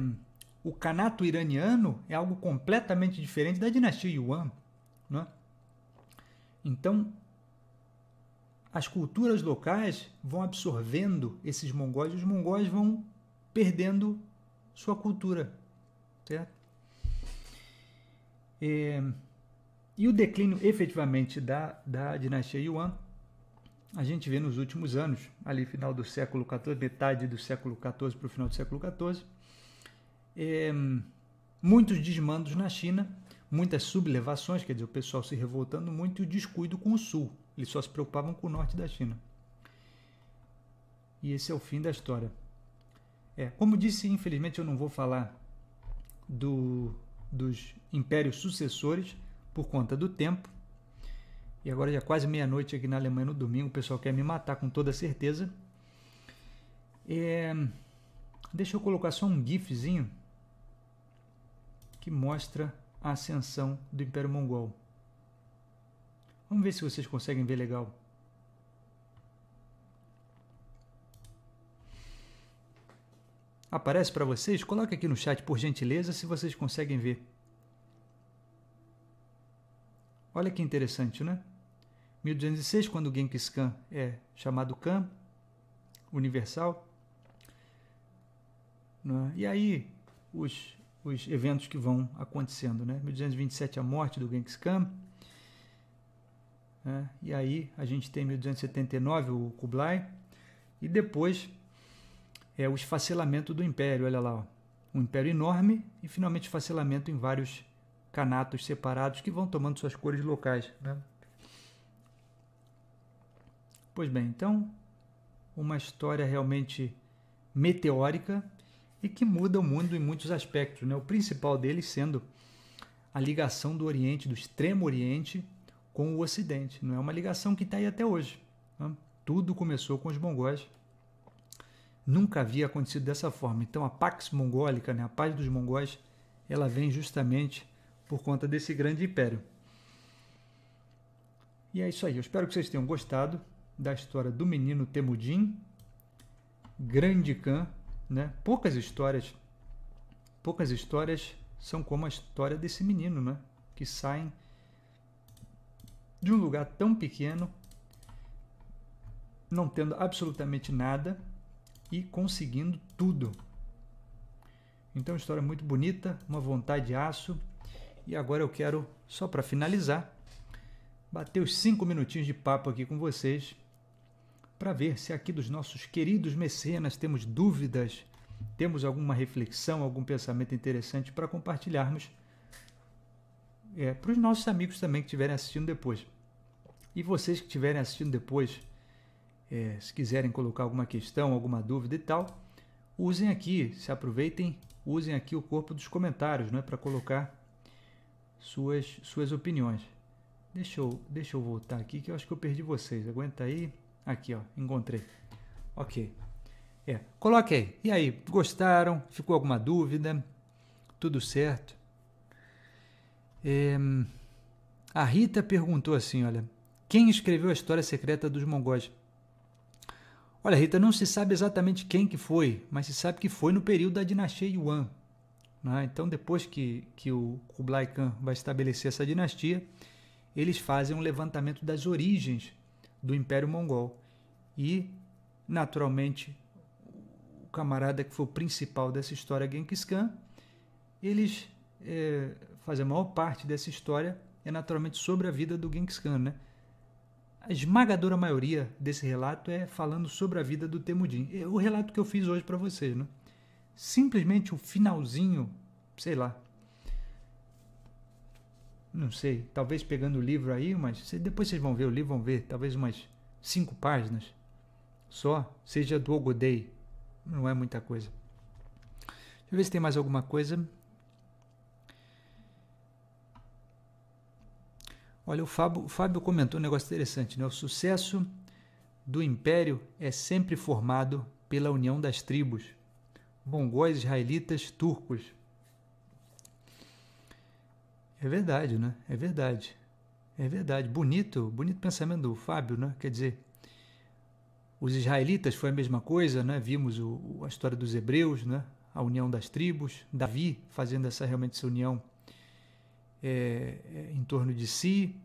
o canato iraniano é algo completamente diferente da dinastia Yuan. Né? Então, as culturas locais vão absorvendo esses mongóis e os mongóis vão perdendo sua cultura. Certo? É, e o declínio efetivamente da, da dinastia Yuan a gente vê nos últimos anos, ali final do século XIV, metade do século XIV para o final do século XIV, é, muitos desmandos na China, muitas sublevações, quer dizer, o pessoal se revoltando muito e o descuido com o sul. Eles só se preocupavam com o norte da China. E esse é o fim da história. É, como disse, infelizmente eu não vou falar do, dos impérios sucessores por conta do tempo. E agora já é quase meia-noite aqui na Alemanha no domingo, o pessoal quer me matar com toda certeza. É, deixa eu colocar só um gifzinho que mostra a ascensão do Império Mongol. Vamos ver se vocês conseguem ver legal. Aparece para vocês? Coloque aqui no chat, por gentileza, se vocês conseguem ver. Olha que interessante, né? 1206, quando o Genghis Khan é chamado Khan, universal. Né? E aí, os os eventos que vão acontecendo. Né? 1227 a morte do Genghis Khan, né? e aí a gente tem 1279 o Kublai, e depois é o esfacelamento do império, olha lá, ó. um império enorme e finalmente esfacelamento em vários canatos separados que vão tomando suas cores locais. Né? Pois bem, então, uma história realmente meteórica, e que muda o mundo em muitos aspectos. Né? O principal deles sendo a ligação do Oriente, do Extremo Oriente, com o Ocidente. Não é uma ligação que está aí até hoje. Né? Tudo começou com os mongóis. Nunca havia acontecido dessa forma. Então a Pax Mongólica, né? a paz dos mongóis, ela vem justamente por conta desse grande império. E é isso aí. Eu espero que vocês tenham gostado da história do menino Temudin, Grande Khan né? Poucas histórias, poucas histórias são como a história desse menino, né? Que saem de um lugar tão pequeno, não tendo absolutamente nada e conseguindo tudo. Então, história muito bonita, uma vontade de aço. E agora eu quero, só para finalizar, bater os cinco minutinhos de papo aqui com vocês para ver se aqui dos nossos queridos mecenas temos dúvidas, temos alguma reflexão, algum pensamento interessante para compartilharmos é, para os nossos amigos também que estiverem assistindo depois. E vocês que estiverem assistindo depois, é, se quiserem colocar alguma questão, alguma dúvida e tal, usem aqui, se aproveitem, usem aqui o corpo dos comentários né, para colocar suas, suas opiniões. Deixa eu, deixa eu voltar aqui que eu acho que eu perdi vocês. Aguenta aí. Aqui, ó, encontrei. Ok. É, coloque aí. E aí, gostaram? Ficou alguma dúvida? Tudo certo? É, a Rita perguntou assim, olha, quem escreveu a história secreta dos mongóis? Olha, Rita, não se sabe exatamente quem que foi, mas se sabe que foi no período da dinastia Yuan. Né? Então, depois que, que o Kublai Khan vai estabelecer essa dinastia, eles fazem um levantamento das origens do Império Mongol. E, naturalmente, o camarada que foi o principal dessa história, Genghis Khan, eles é, fazem a maior parte dessa história é naturalmente sobre a vida do Genghis Khan, né? A esmagadora maioria desse relato é falando sobre a vida do Temudin. É o relato que eu fiz hoje para vocês, né? Simplesmente o finalzinho, sei lá, não sei, talvez pegando o livro aí, mas depois vocês vão ver o livro, vão ver, talvez umas cinco páginas só, seja do Ogodei, não é muita coisa. Deixa eu ver se tem mais alguma coisa. Olha, o Fábio, o Fábio comentou um negócio interessante, né? O sucesso do império é sempre formado pela união das tribos, mongóis, israelitas, turcos, é verdade, né? É verdade. É verdade. Bonito, bonito pensamento do Fábio, né? Quer dizer, os israelitas foi a mesma coisa, né? Vimos o, a história dos hebreus, né? A união das tribos, Davi fazendo essa realmente essa união é, é, em torno de si,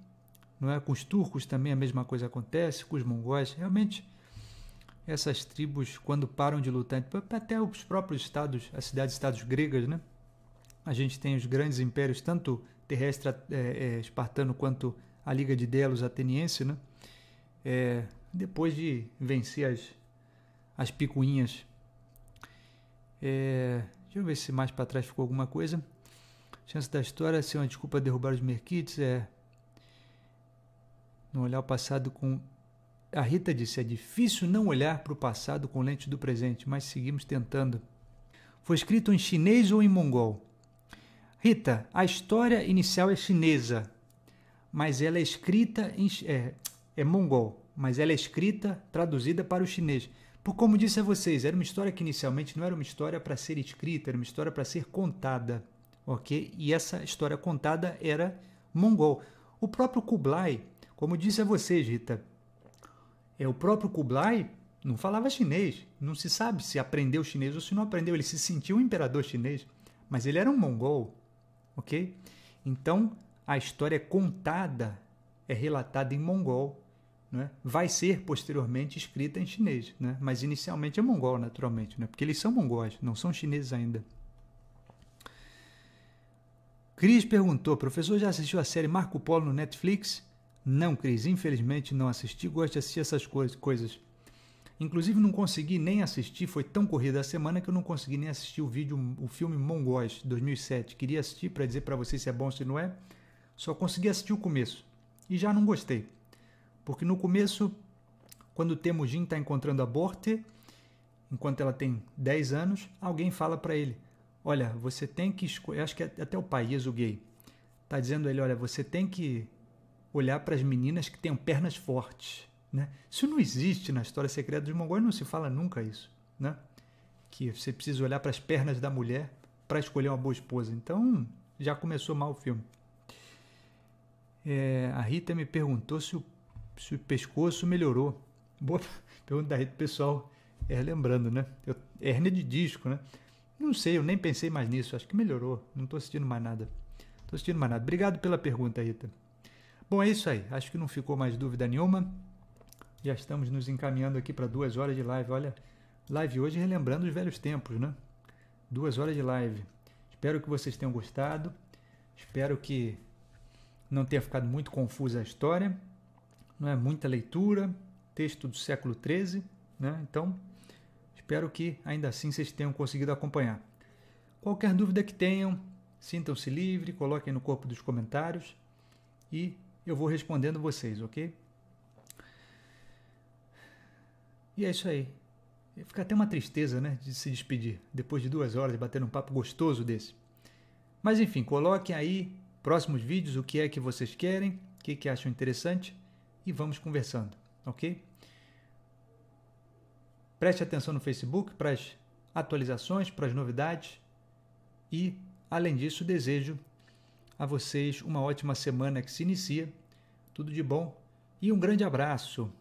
não é? Com os turcos também a mesma coisa acontece, com os mongóis. Realmente, essas tribos quando param de lutar, até os próprios estados, as cidades-estados gregas, né? A gente tem os grandes impérios tanto terrestre é, é, espartano quanto a Liga de Delos ateniense, né? É, depois de vencer as, as picuinhas. É, deixa eu ver se mais para trás ficou alguma coisa. Chance da história ser uma desculpa derrubar os Merkites é não olhar o passado com. A Rita disse: é difícil não olhar para o passado com lente do presente, mas seguimos tentando. Foi escrito em chinês ou em mongol? Rita, a história inicial é chinesa, mas ela é escrita em, é, é mongol, mas ela é escrita, traduzida para o chinês. Por como disse a vocês, era uma história que inicialmente não era uma história para ser escrita, era uma história para ser contada, ok? E essa história contada era mongol. O próprio Kublai, como disse a vocês, Rita, é o próprio Kublai não falava chinês, não se sabe se aprendeu chinês ou se não aprendeu, ele se sentiu um imperador chinês, mas ele era um mongol, ok? Então a história é contada, é relatada em mongol, né? vai ser posteriormente escrita em chinês, né? mas inicialmente é mongol, naturalmente, né? porque eles são mongóis, não são chineses ainda. Cris perguntou: professor já assistiu a série Marco Polo no Netflix? Não, Cris, infelizmente não assisti, gosto de assistir essas coisas. Inclusive não consegui nem assistir, foi tão corrida a semana que eu não consegui nem assistir o vídeo, o filme Mongóis 2007. Queria assistir para dizer para vocês se é bom ou se não é. Só consegui assistir o começo e já não gostei. Porque no começo, quando Temujin está encontrando a Borte, enquanto ela tem 10 anos, alguém fala para ele: "Olha, você tem que escolher, acho que é até o país o gay tá dizendo a ele, olha, você tem que olhar para as meninas que tenham pernas fortes né? Isso não existe na história secreta dos mongóis, não se fala nunca isso. Né? Que você precisa olhar para as pernas da mulher para escolher uma boa esposa. Então, já começou mal o filme. É, a Rita me perguntou se o, se o pescoço melhorou. Boa pergunta da Rita, pessoal. É, lembrando, né? Eu, hérnia de disco, né? Não sei, eu nem pensei mais nisso. Acho que melhorou. Não estou assistindo mais nada. Estou assistindo mais nada. Obrigado pela pergunta, Rita. Bom, é isso aí. Acho que não ficou mais dúvida nenhuma. Já estamos nos encaminhando aqui para duas horas de live. Olha, live hoje relembrando os velhos tempos, né? Duas horas de live. Espero que vocês tenham gostado. Espero que não tenha ficado muito confusa a história. Não é muita leitura, texto do século XIII, né? Então, espero que ainda assim vocês tenham conseguido acompanhar. Qualquer dúvida que tenham, sintam-se livre, coloquem no corpo dos comentários e eu vou respondendo vocês, ok? E é isso aí. Fica até uma tristeza, né, de se despedir depois de duas horas batendo um papo gostoso desse. Mas enfim, coloquem aí próximos vídeos o que é que vocês querem, o que, é que acham interessante e vamos conversando, ok? Preste atenção no Facebook para as atualizações, para as novidades e, além disso, desejo a vocês uma ótima semana que se inicia, tudo de bom e um grande abraço.